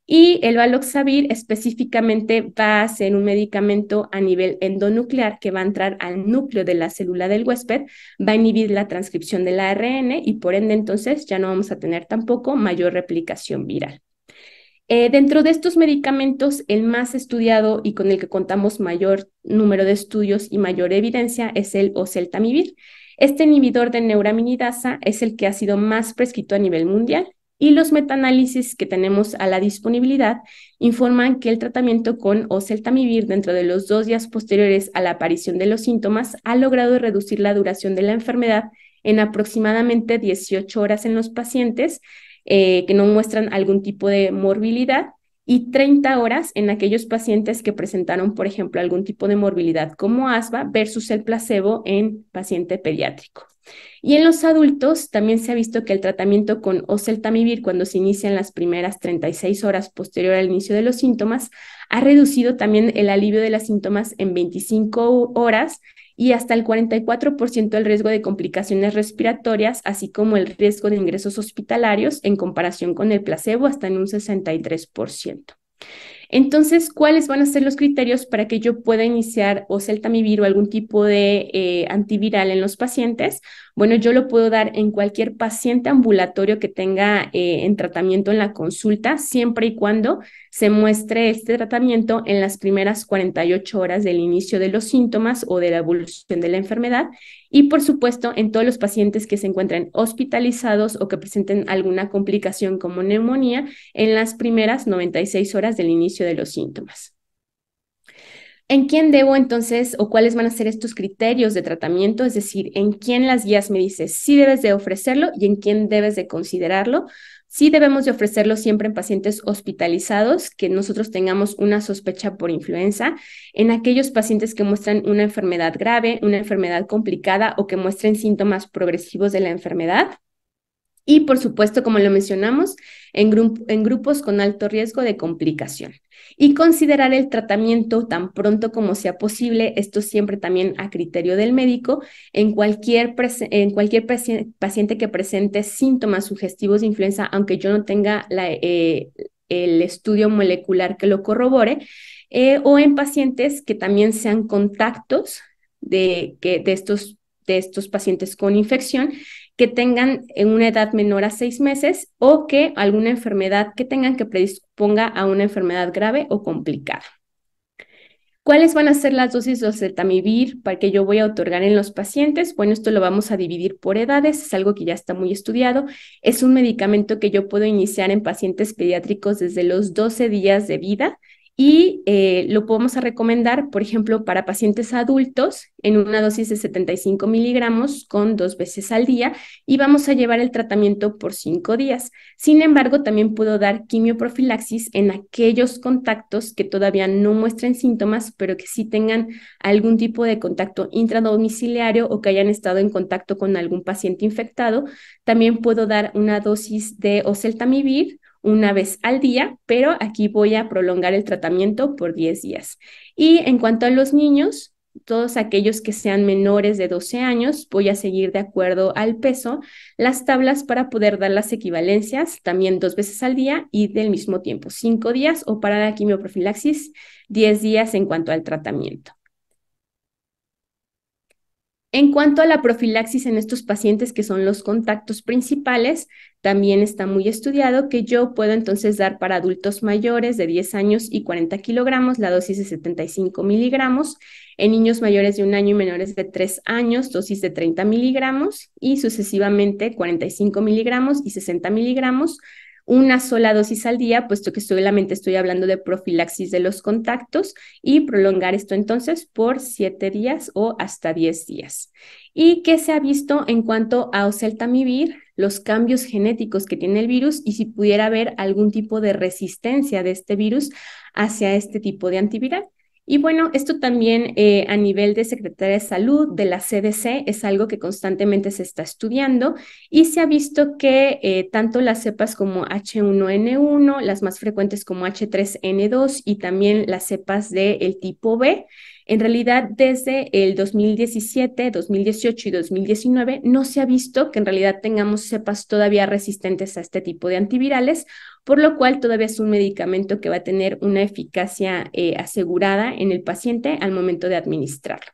Y el Valoxavir específicamente va a ser un medicamento a nivel endonuclear que va a entrar al núcleo de la célula del huésped, va a inhibir la transcripción del ARN y por ende entonces ya no vamos a tener tampoco mayor replicación viral. Eh, dentro de estos medicamentos, el más estudiado y con el que contamos mayor número de estudios y mayor evidencia es el oseltamivir. Este inhibidor de neuraminidasa es el que ha sido más prescrito a nivel mundial y los metaanálisis que tenemos a la disponibilidad informan que el tratamiento con oseltamivir dentro de los dos días posteriores a la aparición de los síntomas ha logrado reducir la duración de la enfermedad en aproximadamente 18 horas en los pacientes eh, que no muestran algún tipo de morbilidad y 30 horas en aquellos pacientes que presentaron, por ejemplo, algún tipo de morbilidad como asma versus el placebo en paciente pediátrico. Y en los adultos también se ha visto que el tratamiento con oseltamivir cuando se inicia en las primeras 36 horas posterior al inicio de los síntomas ha reducido también el alivio de los síntomas en 25 horas y hasta el 44% el riesgo de complicaciones respiratorias, así como el riesgo de ingresos hospitalarios en comparación con el placebo hasta en un 63%. Entonces, ¿cuáles van a ser los criterios para que yo pueda iniciar o o o algún tipo de eh, antiviral en los pacientes? Bueno, yo lo puedo dar en cualquier paciente ambulatorio que tenga eh, en tratamiento en la consulta, siempre y cuando se muestre este tratamiento en las primeras 48 horas del inicio de los síntomas o de la evolución de la enfermedad y, por supuesto, en todos los pacientes que se encuentren hospitalizados o que presenten alguna complicación como neumonía en las primeras 96 horas del inicio de los síntomas. ¿En quién debo entonces o cuáles van a ser estos criterios de tratamiento? Es decir, ¿en quién las guías me dicen si debes de ofrecerlo y en quién debes de considerarlo? Sí debemos de ofrecerlo siempre en pacientes hospitalizados que nosotros tengamos una sospecha por influenza, en aquellos pacientes que muestran una enfermedad grave, una enfermedad complicada o que muestren síntomas progresivos de la enfermedad y por supuesto, como lo mencionamos, en, grupos con alto riesgo de complicación. Y considerar el tratamiento tan pronto como sea posible, esto siempre también a criterio del médico, en cualquier, en cualquier paciente que presente síntomas sugestivos de influenza, aunque yo no tenga eh, el estudio molecular que lo corrobore, eh, o en pacientes que también sean contactos de, que, de estos de estos pacientes con infección que tengan en una edad menor a seis meses o que alguna enfermedad que tengan que predisponga a una enfermedad grave o complicada. ¿Cuáles van a ser las dosis de oseltamivir para que yo voy a otorgar en los pacientes? Bueno, esto lo vamos a dividir por edades, es algo que ya está muy estudiado. Es un medicamento que yo puedo iniciar en pacientes pediátricos desde los 12 días de vida y eh, lo podemos recomendar, por ejemplo, para pacientes adultos en una dosis de 75 miligramos con dos veces al día y vamos a llevar el tratamiento por cinco días. Sin embargo, también puedo dar quimioprofilaxis en aquellos contactos que todavía no muestren síntomas, pero que sí tengan algún tipo de contacto intradomiciliario o que hayan estado en contacto con algún paciente infectado. También puedo dar una dosis de oseltamivir una vez al día, pero aquí voy a prolongar el tratamiento por 10 días. Y en cuanto a los niños, todos aquellos que sean menores de 12 años, voy a seguir de acuerdo al peso las tablas para poder dar las equivalencias también dos veces al día y del mismo tiempo, cinco días o para la quimioprofilaxis, 10 días en cuanto al tratamiento. En cuanto a la profilaxis en estos pacientes que son los contactos principales, también está muy estudiado que yo puedo entonces dar para adultos mayores de 10 años y 40 kilogramos la dosis de 75 miligramos, en niños mayores de un año y menores de 3 años dosis de 30 miligramos y sucesivamente 45 miligramos y 60 miligramos una sola dosis al día, puesto que solamente estoy hablando de profilaxis de los contactos y prolongar esto entonces por 7 días o hasta 10 días. ¿Y qué se ha visto en cuanto a oseltamivir, los cambios genéticos que tiene el virus y si pudiera haber algún tipo de resistencia de este virus hacia este tipo de antiviral? Y bueno, esto también eh, a nivel de Secretaría de Salud, de la CDC, es algo que constantemente se está estudiando y se ha visto que eh, tanto las cepas como H1N1, las más frecuentes como H3N2 y también las cepas del el tipo B, en realidad, desde el 2017, 2018 y 2019, no se ha visto que en realidad tengamos cepas todavía resistentes a este tipo de antivirales, por lo cual todavía es un medicamento que va a tener una eficacia eh, asegurada en el paciente al momento de administrarlo.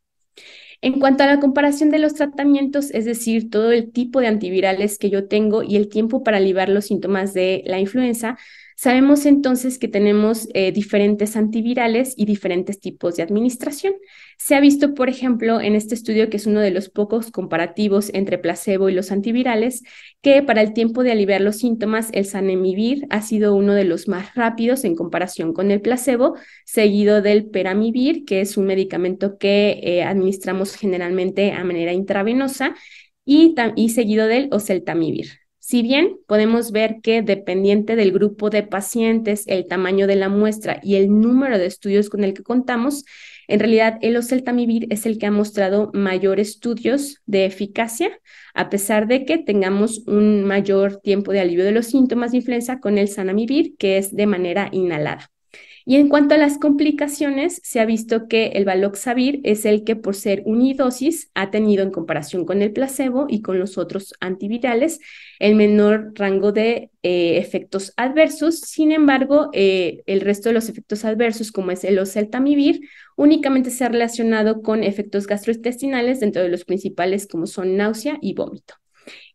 En cuanto a la comparación de los tratamientos, es decir, todo el tipo de antivirales que yo tengo y el tiempo para aliviar los síntomas de la influenza, Sabemos entonces que tenemos eh, diferentes antivirales y diferentes tipos de administración. Se ha visto, por ejemplo, en este estudio, que es uno de los pocos comparativos entre placebo y los antivirales, que para el tiempo de aliviar los síntomas, el sanemivir ha sido uno de los más rápidos en comparación con el placebo, seguido del peramivir, que es un medicamento que eh, administramos generalmente a manera intravenosa, y, y seguido del oseltamivir. Si bien podemos ver que dependiente del grupo de pacientes, el tamaño de la muestra y el número de estudios con el que contamos, en realidad el oseltamivir es el que ha mostrado mayor estudios de eficacia, a pesar de que tengamos un mayor tiempo de alivio de los síntomas de influenza con el sanamivir, que es de manera inhalada. Y en cuanto a las complicaciones, se ha visto que el Valoxavir es el que por ser unidosis ha tenido en comparación con el placebo y con los otros antivirales el menor rango de eh, efectos adversos. Sin embargo, eh, el resto de los efectos adversos, como es el oseltamivir, únicamente se ha relacionado con efectos gastrointestinales dentro de los principales como son náusea y vómito.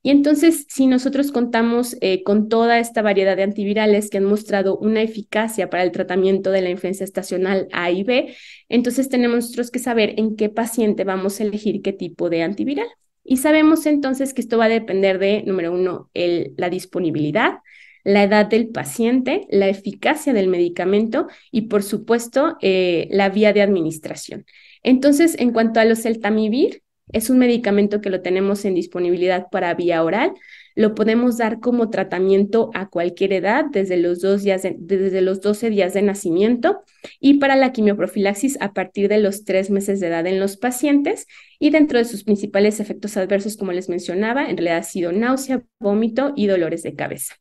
Y entonces, si nosotros contamos eh, con toda esta variedad de antivirales que han mostrado una eficacia para el tratamiento de la influenza estacional A y B, entonces tenemos nosotros que saber en qué paciente vamos a elegir qué tipo de antiviral. Y sabemos entonces que esto va a depender de, número uno, la disponibilidad, la edad del paciente, la eficacia del medicamento y, por supuesto, eh, la vía de administración. Entonces, en cuanto a los celtamivir, es un medicamento que lo tenemos en disponibilidad para vía oral. Lo podemos dar como tratamiento a cualquier edad, desde los, dos días desde los 12 días de nacimiento, y para la quimioprofilaxis a partir de los 3 meses de edad en los pacientes. Y dentro de sus principales efectos adversos, como les mencionaba, en realidad ha sido náusea, vómito y dolores de cabeza.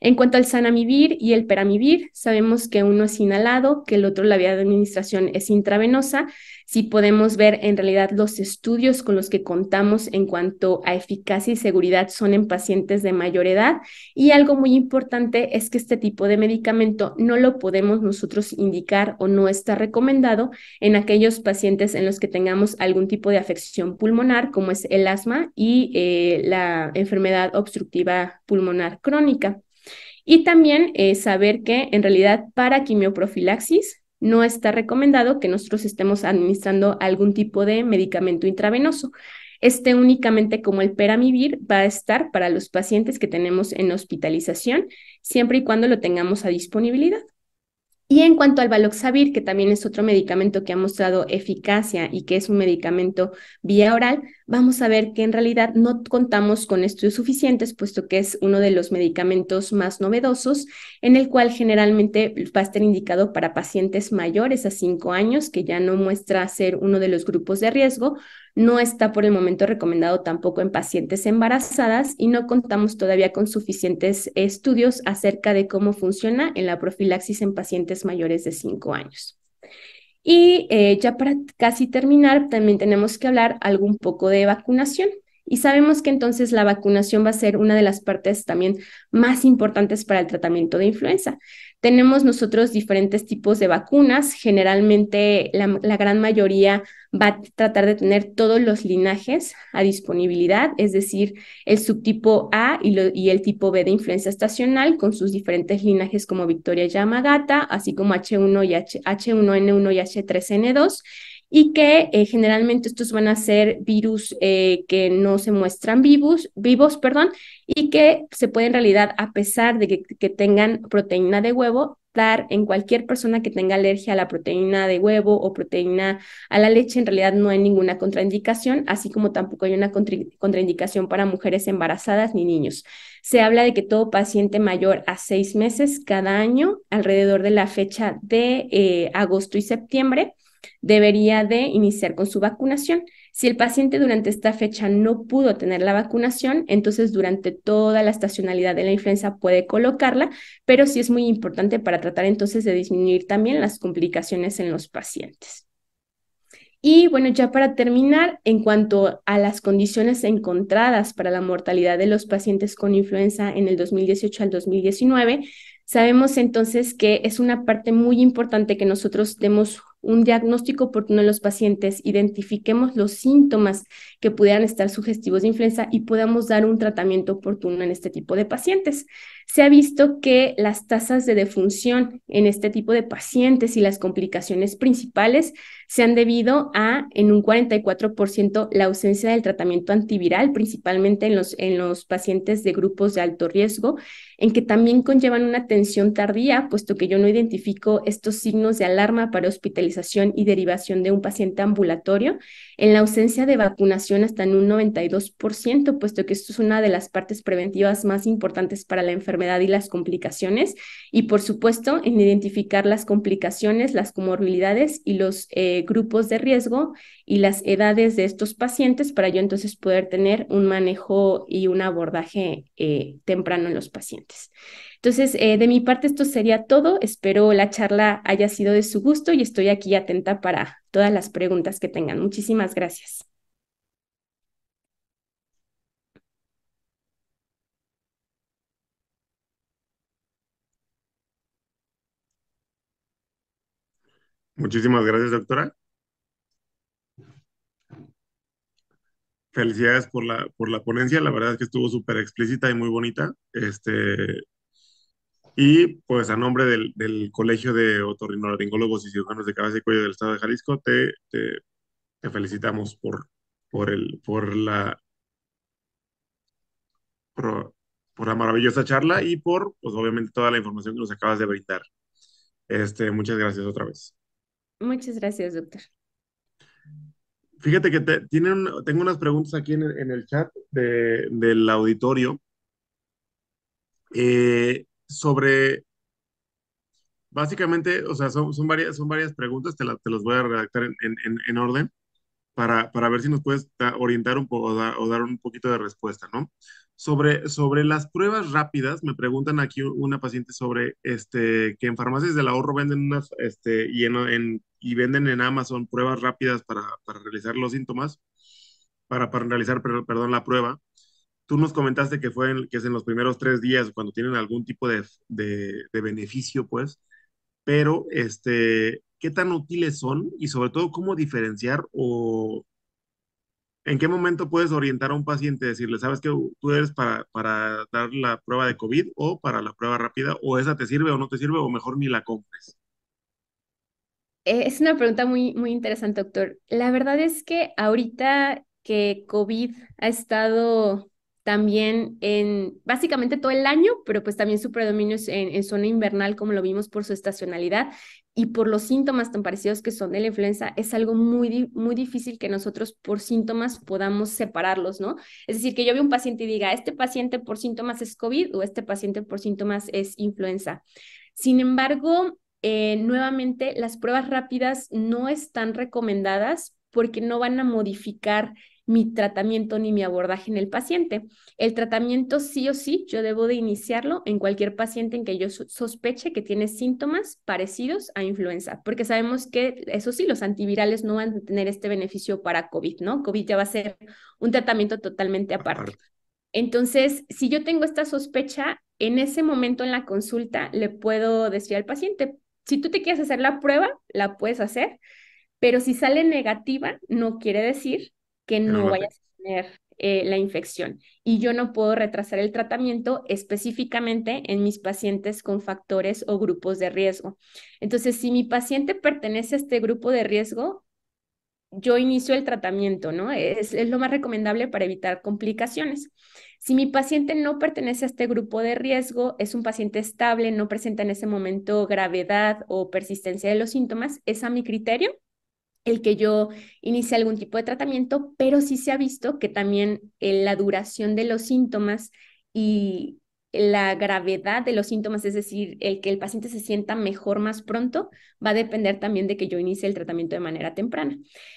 En cuanto al sanamivir y el peramivir, sabemos que uno es inhalado, que el otro la vía de administración es intravenosa si podemos ver en realidad los estudios con los que contamos en cuanto a eficacia y seguridad son en pacientes de mayor edad. Y algo muy importante es que este tipo de medicamento no lo podemos nosotros indicar o no está recomendado en aquellos pacientes en los que tengamos algún tipo de afección pulmonar, como es el asma y eh, la enfermedad obstructiva pulmonar crónica. Y también eh, saber que en realidad para quimioprofilaxis no está recomendado que nosotros estemos administrando algún tipo de medicamento intravenoso. Este únicamente como el peramivir va a estar para los pacientes que tenemos en hospitalización, siempre y cuando lo tengamos a disponibilidad. Y en cuanto al Valoxavir, que también es otro medicamento que ha mostrado eficacia y que es un medicamento vía oral, vamos a ver que en realidad no contamos con estudios suficientes, puesto que es uno de los medicamentos más novedosos, en el cual generalmente va a estar indicado para pacientes mayores a 5 años, que ya no muestra ser uno de los grupos de riesgo, no está por el momento recomendado tampoco en pacientes embarazadas y no contamos todavía con suficientes estudios acerca de cómo funciona en la profilaxis en pacientes mayores de 5 años. Y eh, ya para casi terminar, también tenemos que hablar algún un poco de vacunación. Y sabemos que entonces la vacunación va a ser una de las partes también más importantes para el tratamiento de influenza. Tenemos nosotros diferentes tipos de vacunas. Generalmente la, gran mayoría va a tratar de tener todos los linajes a disponibilidad, es decir, el subtipo A y, el tipo B de influenza estacional con sus diferentes linajes como Victoria Yamagata, así como H1 y H1N1 y H3N2 y que eh, generalmente estos van a ser virus eh, que no se muestran vivos, vivos perdón, y que se puede en realidad, a pesar de que, tengan proteína de huevo, dar en cualquier persona que tenga alergia a la proteína de huevo o proteína a la leche, en realidad no hay ninguna contraindicación, así como tampoco hay una contraindicación para mujeres embarazadas ni niños. Se habla de que todo paciente mayor a seis meses cada año, alrededor de la fecha de eh, agosto y septiembre, debería de iniciar con su vacunación. Si el paciente durante esta fecha no pudo tener la vacunación, entonces durante toda la estacionalidad de la influenza puede colocarla, pero sí es muy importante para tratar entonces de disminuir también las complicaciones en los pacientes. Y bueno, ya para terminar, en cuanto a las condiciones encontradas para la mortalidad de los pacientes con influenza en el 2018 al 2019, sabemos entonces que es una parte muy importante que nosotros demos un diagnóstico oportuno de los pacientes, identifiquemos los síntomas que pudieran estar sugestivos de influenza y podamos dar un tratamiento oportuno en este tipo de pacientes. Se ha visto que las tasas de defunción en este tipo de pacientes y las complicaciones principales se han debido a, en un 44%, la ausencia del tratamiento antiviral, principalmente en los, en los pacientes de grupos de alto riesgo, en que también conllevan una atención tardía, puesto que yo no identifico estos signos de alarma para hospitalización y derivación de un paciente ambulatorio, en la ausencia de vacunación hasta en un 92%, puesto que esto es una de las partes preventivas más importantes para la enfermedad y las complicaciones. Y por supuesto, en identificar las complicaciones, las comorbilidades y los eh, grupos de riesgo y las edades de estos pacientes para yo entonces poder tener un manejo y un abordaje eh, temprano en los pacientes. Entonces, eh, de mi parte, esto sería todo. Espero la charla haya sido de su gusto y estoy aquí atenta para todas las preguntas que tengan. Muchísimas gracias. Muchísimas gracias, doctora. Felicidades por la, por la ponencia, la verdad es que estuvo súper explícita y muy bonita. Este, y pues a nombre del, Colegio de Otorrinolaringólogos y Cirujanos de Cabeza y Cuello del Estado de Jalisco, te, te, felicitamos por, por, el, por la por, la maravillosa charla y por, pues obviamente, toda la información que nos acabas de brindar. Este, muchas gracias otra vez. Muchas gracias, doctor. Fíjate que tienen, tengo unas preguntas aquí en, el chat de, del auditorio eh, sobre, básicamente, o sea, son, son, varias, son varias preguntas, te, la, te las voy a redactar en, en, orden para, para, ver si nos puedes orientar un poco o, dar un poquito de respuesta, ¿no? Sobre, sobre, las pruebas rápidas, me preguntan aquí una paciente sobre este, que en farmacias del ahorro venden unas, este, y en, y venden en Amazon pruebas rápidas para, realizar los síntomas, para, para realizar, perdón, la prueba. Tú nos comentaste que, fue que es en los primeros tres días cuando tienen algún tipo de, beneficio, pues, pero este, ¿qué tan útiles son y sobre todo cómo diferenciar o en qué momento puedes orientar a un paciente, decirle, sabes que tú eres para, para dar la prueba de COVID o para la prueba rápida, o esa te sirve o no te sirve, o mejor ni la compres? Eh, es una pregunta muy, muy interesante, doctor. La verdad es que ahorita que COVID ha estado también en básicamente todo el año, pero pues también su predominio es en, zona invernal, como lo vimos por su estacionalidad y por los síntomas tan parecidos que son de la influenza, es algo muy, muy difícil que nosotros por síntomas podamos separarlos, ¿no? Es decir, que yo vea un paciente y diga, este paciente por síntomas es COVID o este paciente por síntomas es influenza. Sin embargo, eh, nuevamente, las pruebas rápidas no están recomendadas porque no van a modificar mi tratamiento ni mi abordaje en el paciente. El tratamiento sí o sí, yo debo de iniciarlo en cualquier paciente en que yo sospeche que tiene síntomas parecidos a influenza, porque sabemos que, eso sí, los antivirales no van a tener este beneficio para COVID, ¿no? COVID ya va a ser un tratamiento totalmente aparte. Entonces, si yo tengo esta sospecha, en ese momento en la consulta le puedo decir al paciente, si tú te quieres hacer la prueba, la puedes hacer, pero si sale negativa, no quiere decir que no, vayas a tener eh, la infección. Y yo no puedo retrasar el tratamiento específicamente en mis pacientes con factores o grupos de riesgo. Entonces, si mi paciente pertenece a este grupo de riesgo, yo inicio el tratamiento, ¿no? es lo más recomendable para evitar complicaciones. Si mi paciente no pertenece a este grupo de riesgo, es un paciente estable, no presenta en ese momento gravedad o persistencia de los síntomas, es a mi criterio el que yo inicie algún tipo de tratamiento, pero sí se ha visto que también eh, la duración de los síntomas y la gravedad de los síntomas, es decir, el que el paciente se sienta mejor más pronto, va a depender también de que yo inicie el tratamiento de manera temprana.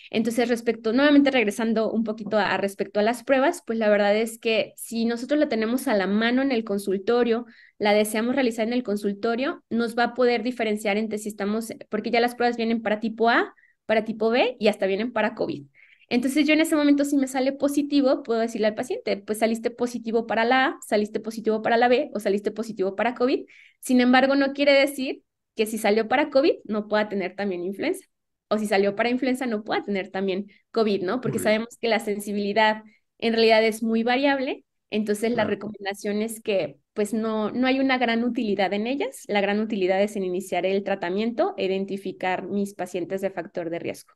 Entonces, respecto, nuevamente regresando un poquito a, respecto a las pruebas, pues la verdad es que si nosotros la tenemos a la mano en el consultorio, la deseamos realizar en el consultorio, nos va a poder diferenciar entre si estamos, porque ya las pruebas vienen para tipo A, para tipo B y hasta vienen para COVID. Entonces yo en ese momento si me sale positivo, puedo decirle al paciente, pues saliste positivo para la A, saliste positivo para la B o saliste positivo para COVID. Sin embargo, no quiere decir que si salió para COVID no pueda tener también influenza o si salió para influenza no pueda tener también COVID, ¿no? Porque sabemos que la sensibilidad en realidad es muy variable, entonces la recomendación es que pues no, no hay una gran utilidad en ellas, la gran utilidad es en iniciar el tratamiento, identificar mis pacientes de factor de riesgo.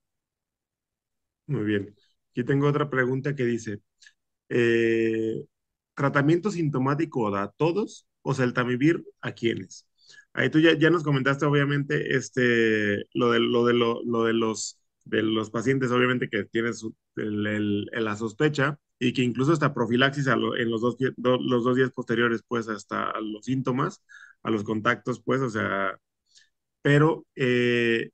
Muy bien. Aquí tengo otra pregunta que dice, eh, ¿tratamiento sintomático a todos o celtamivir a quiénes? Ahí tú ya, nos comentaste obviamente este, lo, de, lo, de, lo, de los de los pacientes, obviamente que tienen la sospecha y que incluso hasta profilaxis en los dos, los dos días posteriores, pues hasta los síntomas, a los contactos, pues, o sea, pero eh,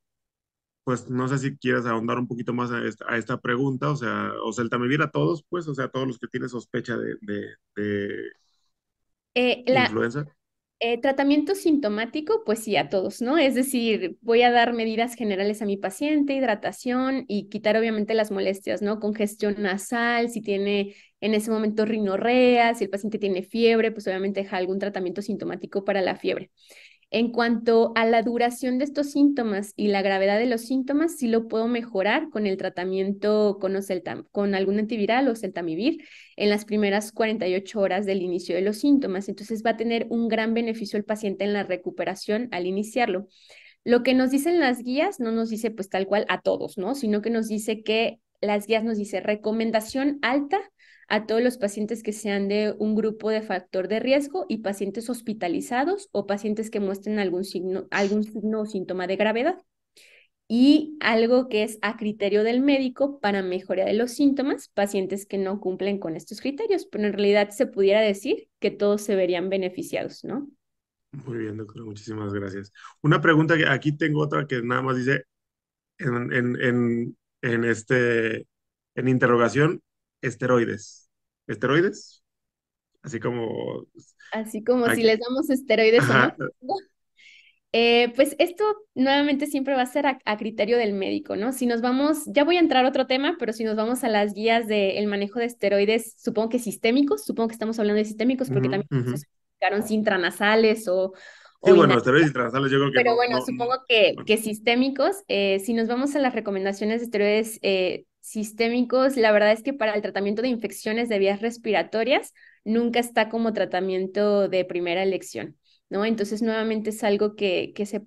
pues no sé si quieras ahondar un poquito más a esta, pregunta, o sea, o sea, el Tamivir a todos, pues, o sea, a todos los que tienen sospecha de, eh, la, influenza. Eh, tratamiento sintomático, pues sí, a todos, ¿no? Es decir, voy a dar medidas generales a mi paciente, hidratación y quitar obviamente las molestias, ¿no? Congestión nasal, si tiene en ese momento rinorrea, si el paciente tiene fiebre, pues obviamente deja algún tratamiento sintomático para la fiebre. En cuanto a la duración de estos síntomas y la gravedad de los síntomas, sí lo puedo mejorar con el tratamiento con, algún antiviral o celtamivir en las primeras 48 horas del inicio de los síntomas. Entonces va a tener un gran beneficio el paciente en la recuperación al iniciarlo. Lo que nos dicen las guías no nos dice pues tal cual a todos, ¿no? Sino que nos dice que las guías nos dice recomendación alta a todos los pacientes que sean de un grupo de factor de riesgo y pacientes hospitalizados o pacientes que muestren algún signo, algún signo o síntoma de gravedad. Y algo que es a criterio del médico para mejora de los síntomas, pacientes que no cumplen con estos criterios, pero en realidad se pudiera decir que todos se verían beneficiados, ¿no? Muy bien, doctor, muchísimas gracias. Una pregunta que aquí tengo otra que nada más dice en, en, en, en este, en interrogación, esteroides esteroides. Así como... Así como si les damos esteroides. ¿no? Eh, pues esto nuevamente siempre va a ser a, criterio del médico, ¿no? Si nos vamos, ya voy a entrar a otro tema, pero si nos vamos a las guías del manejo de esteroides, supongo que sistémicos, supongo que estamos hablando de sistémicos porque también se explicaron intranasales o, Sí, bueno, esteroides intranasales yo creo que. Pero bueno, supongo que, que, sistémicos, eh, si nos vamos a las recomendaciones de esteroides eh, sistémicos, la verdad es que para el tratamiento de infecciones de vías respiratorias nunca está como tratamiento de primera elección, ¿no? Entonces, nuevamente es algo que, que se...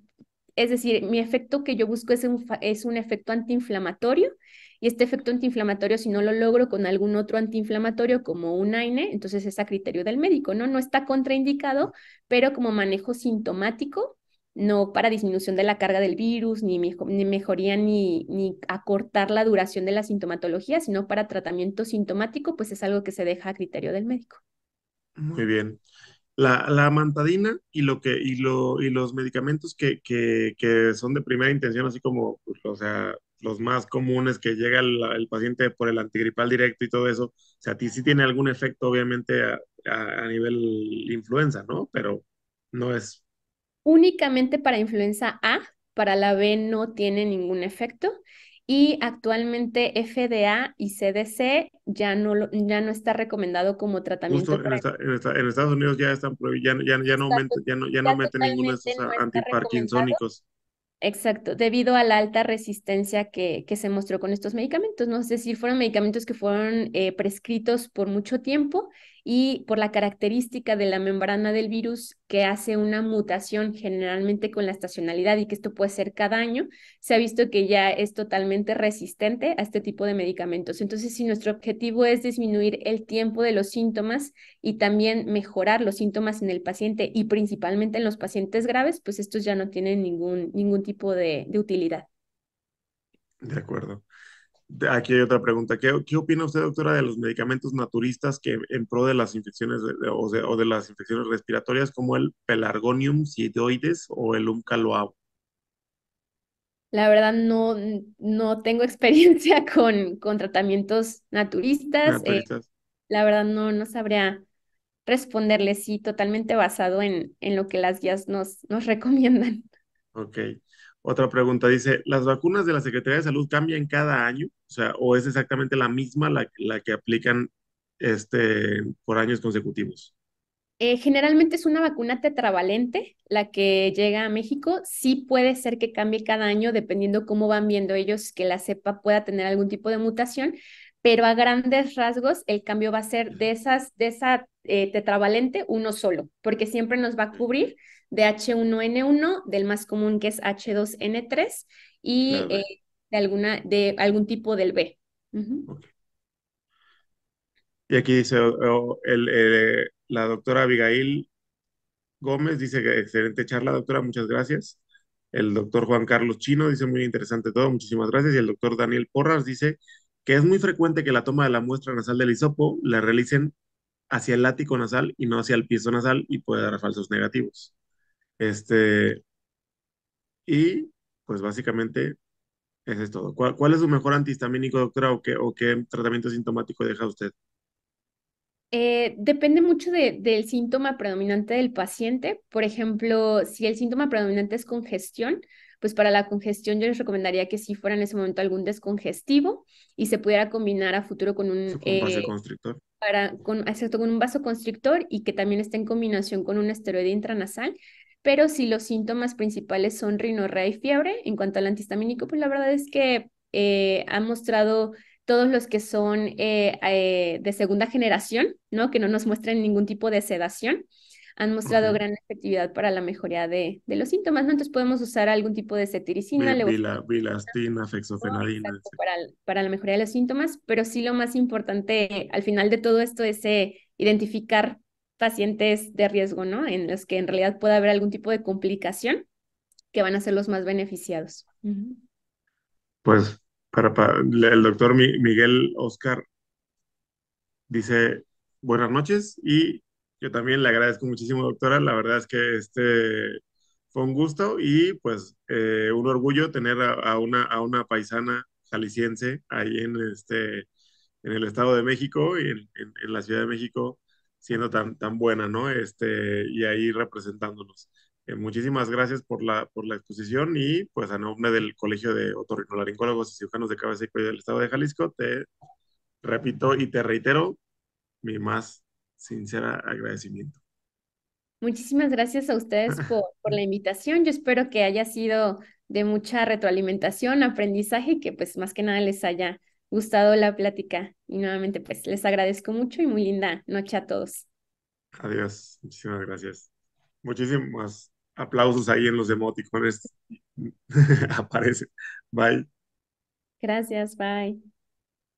Es decir, mi efecto que yo busco es es un efecto antiinflamatorio y este efecto antiinflamatorio, si no lo logro con algún otro antiinflamatorio como un AINE, entonces es a criterio del médico, ¿no? No está contraindicado, pero como manejo sintomático no para disminución de la carga del virus, ni, mejoría ni, acortar la duración de la sintomatología, sino para tratamiento sintomático, pues es algo que se deja a criterio del médico. Muy bien. La, la y, lo que, y, lo, y los medicamentos que, son de primera intención, así como pues, o sea, los más comunes que llega el, paciente por el antigripal directo y todo eso, o sea, a ti sí tiene algún efecto, obviamente, a, a, a nivel influenza, ¿no? Pero no es únicamente para influenza A, para la B no tiene ningún efecto y actualmente FDA y CDC ya no, ya no está recomendado como tratamiento. en, Estados Unidos ya están ya, no ya ya no ninguno de esos Exacto, debido a la alta resistencia que, que, se mostró con estos medicamentos, ¿no? Es decir, fueron medicamentos que fueron eh, prescritos por mucho tiempo y por la característica de la membrana del virus que hace una mutación generalmente con la estacionalidad y que esto puede ser cada año, se ha visto que ya es totalmente resistente a este tipo de medicamentos. Entonces, si nuestro objetivo es disminuir el tiempo de los síntomas y también mejorar los síntomas en el paciente y principalmente en los pacientes graves, pues estos ya no tienen ningún, ningún tipo de utilidad. De acuerdo. Aquí hay otra pregunta. ¿Qué, opina usted, doctora, de los medicamentos naturistas que en pro de las infecciones o, de, las infecciones respiratorias como el pelargonium sidoides o el umcaloabo? La verdad no, no tengo experiencia con, con tratamientos eh, naturistas. la verdad no, no sabría responderle, sí, totalmente basado en, en lo que las guías nos, nos recomiendan. Ok. Otra pregunta dice, ¿las vacunas de la Secretaría de Salud cambian cada año? O sea, ¿o es exactamente la misma la, que aplican este, por años consecutivos? Eh, generalmente es una vacuna tetravalente la que llega a México. Sí puede ser que cambie cada año dependiendo cómo van viendo ellos que la cepa pueda tener algún tipo de mutación, pero a grandes rasgos el cambio va a ser de, esas, de esa eh, tetravalente uno solo, porque siempre nos va a cubrir de H1N1, del más común que es H2N3 y eh, de, alguna, de algún tipo del B. Y aquí dice el, eh, la doctora Abigail Gómez, dice que excelente charla, doctora, muchas gracias. El doctor Juan Carlos Chino dice muy interesante todo, muchísimas gracias. Y el doctor Daniel Porras dice que es muy frecuente que la toma de la muestra nasal del hisopo la realicen hacia el látigo nasal y no hacia el piso nasal y puede dar falsos negativos. Este, y pues básicamente eso es todo. ¿Cuál, es su mejor antihistamínico, doctora, o qué tratamiento sintomático deja usted? Eh, depende mucho del síntoma predominante del paciente. Por ejemplo, si el síntoma predominante es congestión, pues para la congestión yo les recomendaría que si fuera en ese momento algún descongestivo y se pudiera combinar a futuro con un, vasoconstrictor. Eh, para, con, con un vasoconstrictor y que también esté en combinación con un esteroide intranasal. Pero si los síntomas principales son rinorrea y fiebre, en cuanto al antihistamínico, pues la verdad es que eh, ha mostrado todos los que son eh, eh, de segunda generación, ¿no? que no nos muestran ningún tipo de sedación, han mostrado gran efectividad para la mejoría de, los síntomas. Entonces podemos usar algún tipo de cetiricina, bilastina, fexofenadina. para, la mejoría de los síntomas, pero sí lo más importante al final de todo esto es eh, identificar pacientes de riesgo, ¿no? En los que en realidad puede haber algún tipo de complicación que van a ser los más beneficiados. Pues para, el doctor Miguel Oscar dice buenas noches y yo también le agradezco muchísimo, doctora. La verdad es que este fue un gusto y pues eh, un orgullo tener a, una, a una paisana jalisciense ahí en, este, en el Estado de México y en, en la Ciudad de México siendo tan, tan buena, ¿no? Este, y ahí representándonos. Eh, muchísimas gracias por la, por la exposición y pues a nombre del Colegio de Otorrinolaringólogos y Cirujanos de Cabeza y del Estado de Jalisco, te repito y te reitero mi más sincera agradecimiento. Muchísimas gracias a ustedes por, la invitación. Yo espero que haya sido de mucha retroalimentación, aprendizaje y que pues más que nada les haya gustado la plática. Y nuevamente pues les agradezco mucho y muy linda noche a todos. Adiós. Muchísimas gracias. Muchísimas aplausos ahí en los emoticones aparece Bye. Gracias, bye.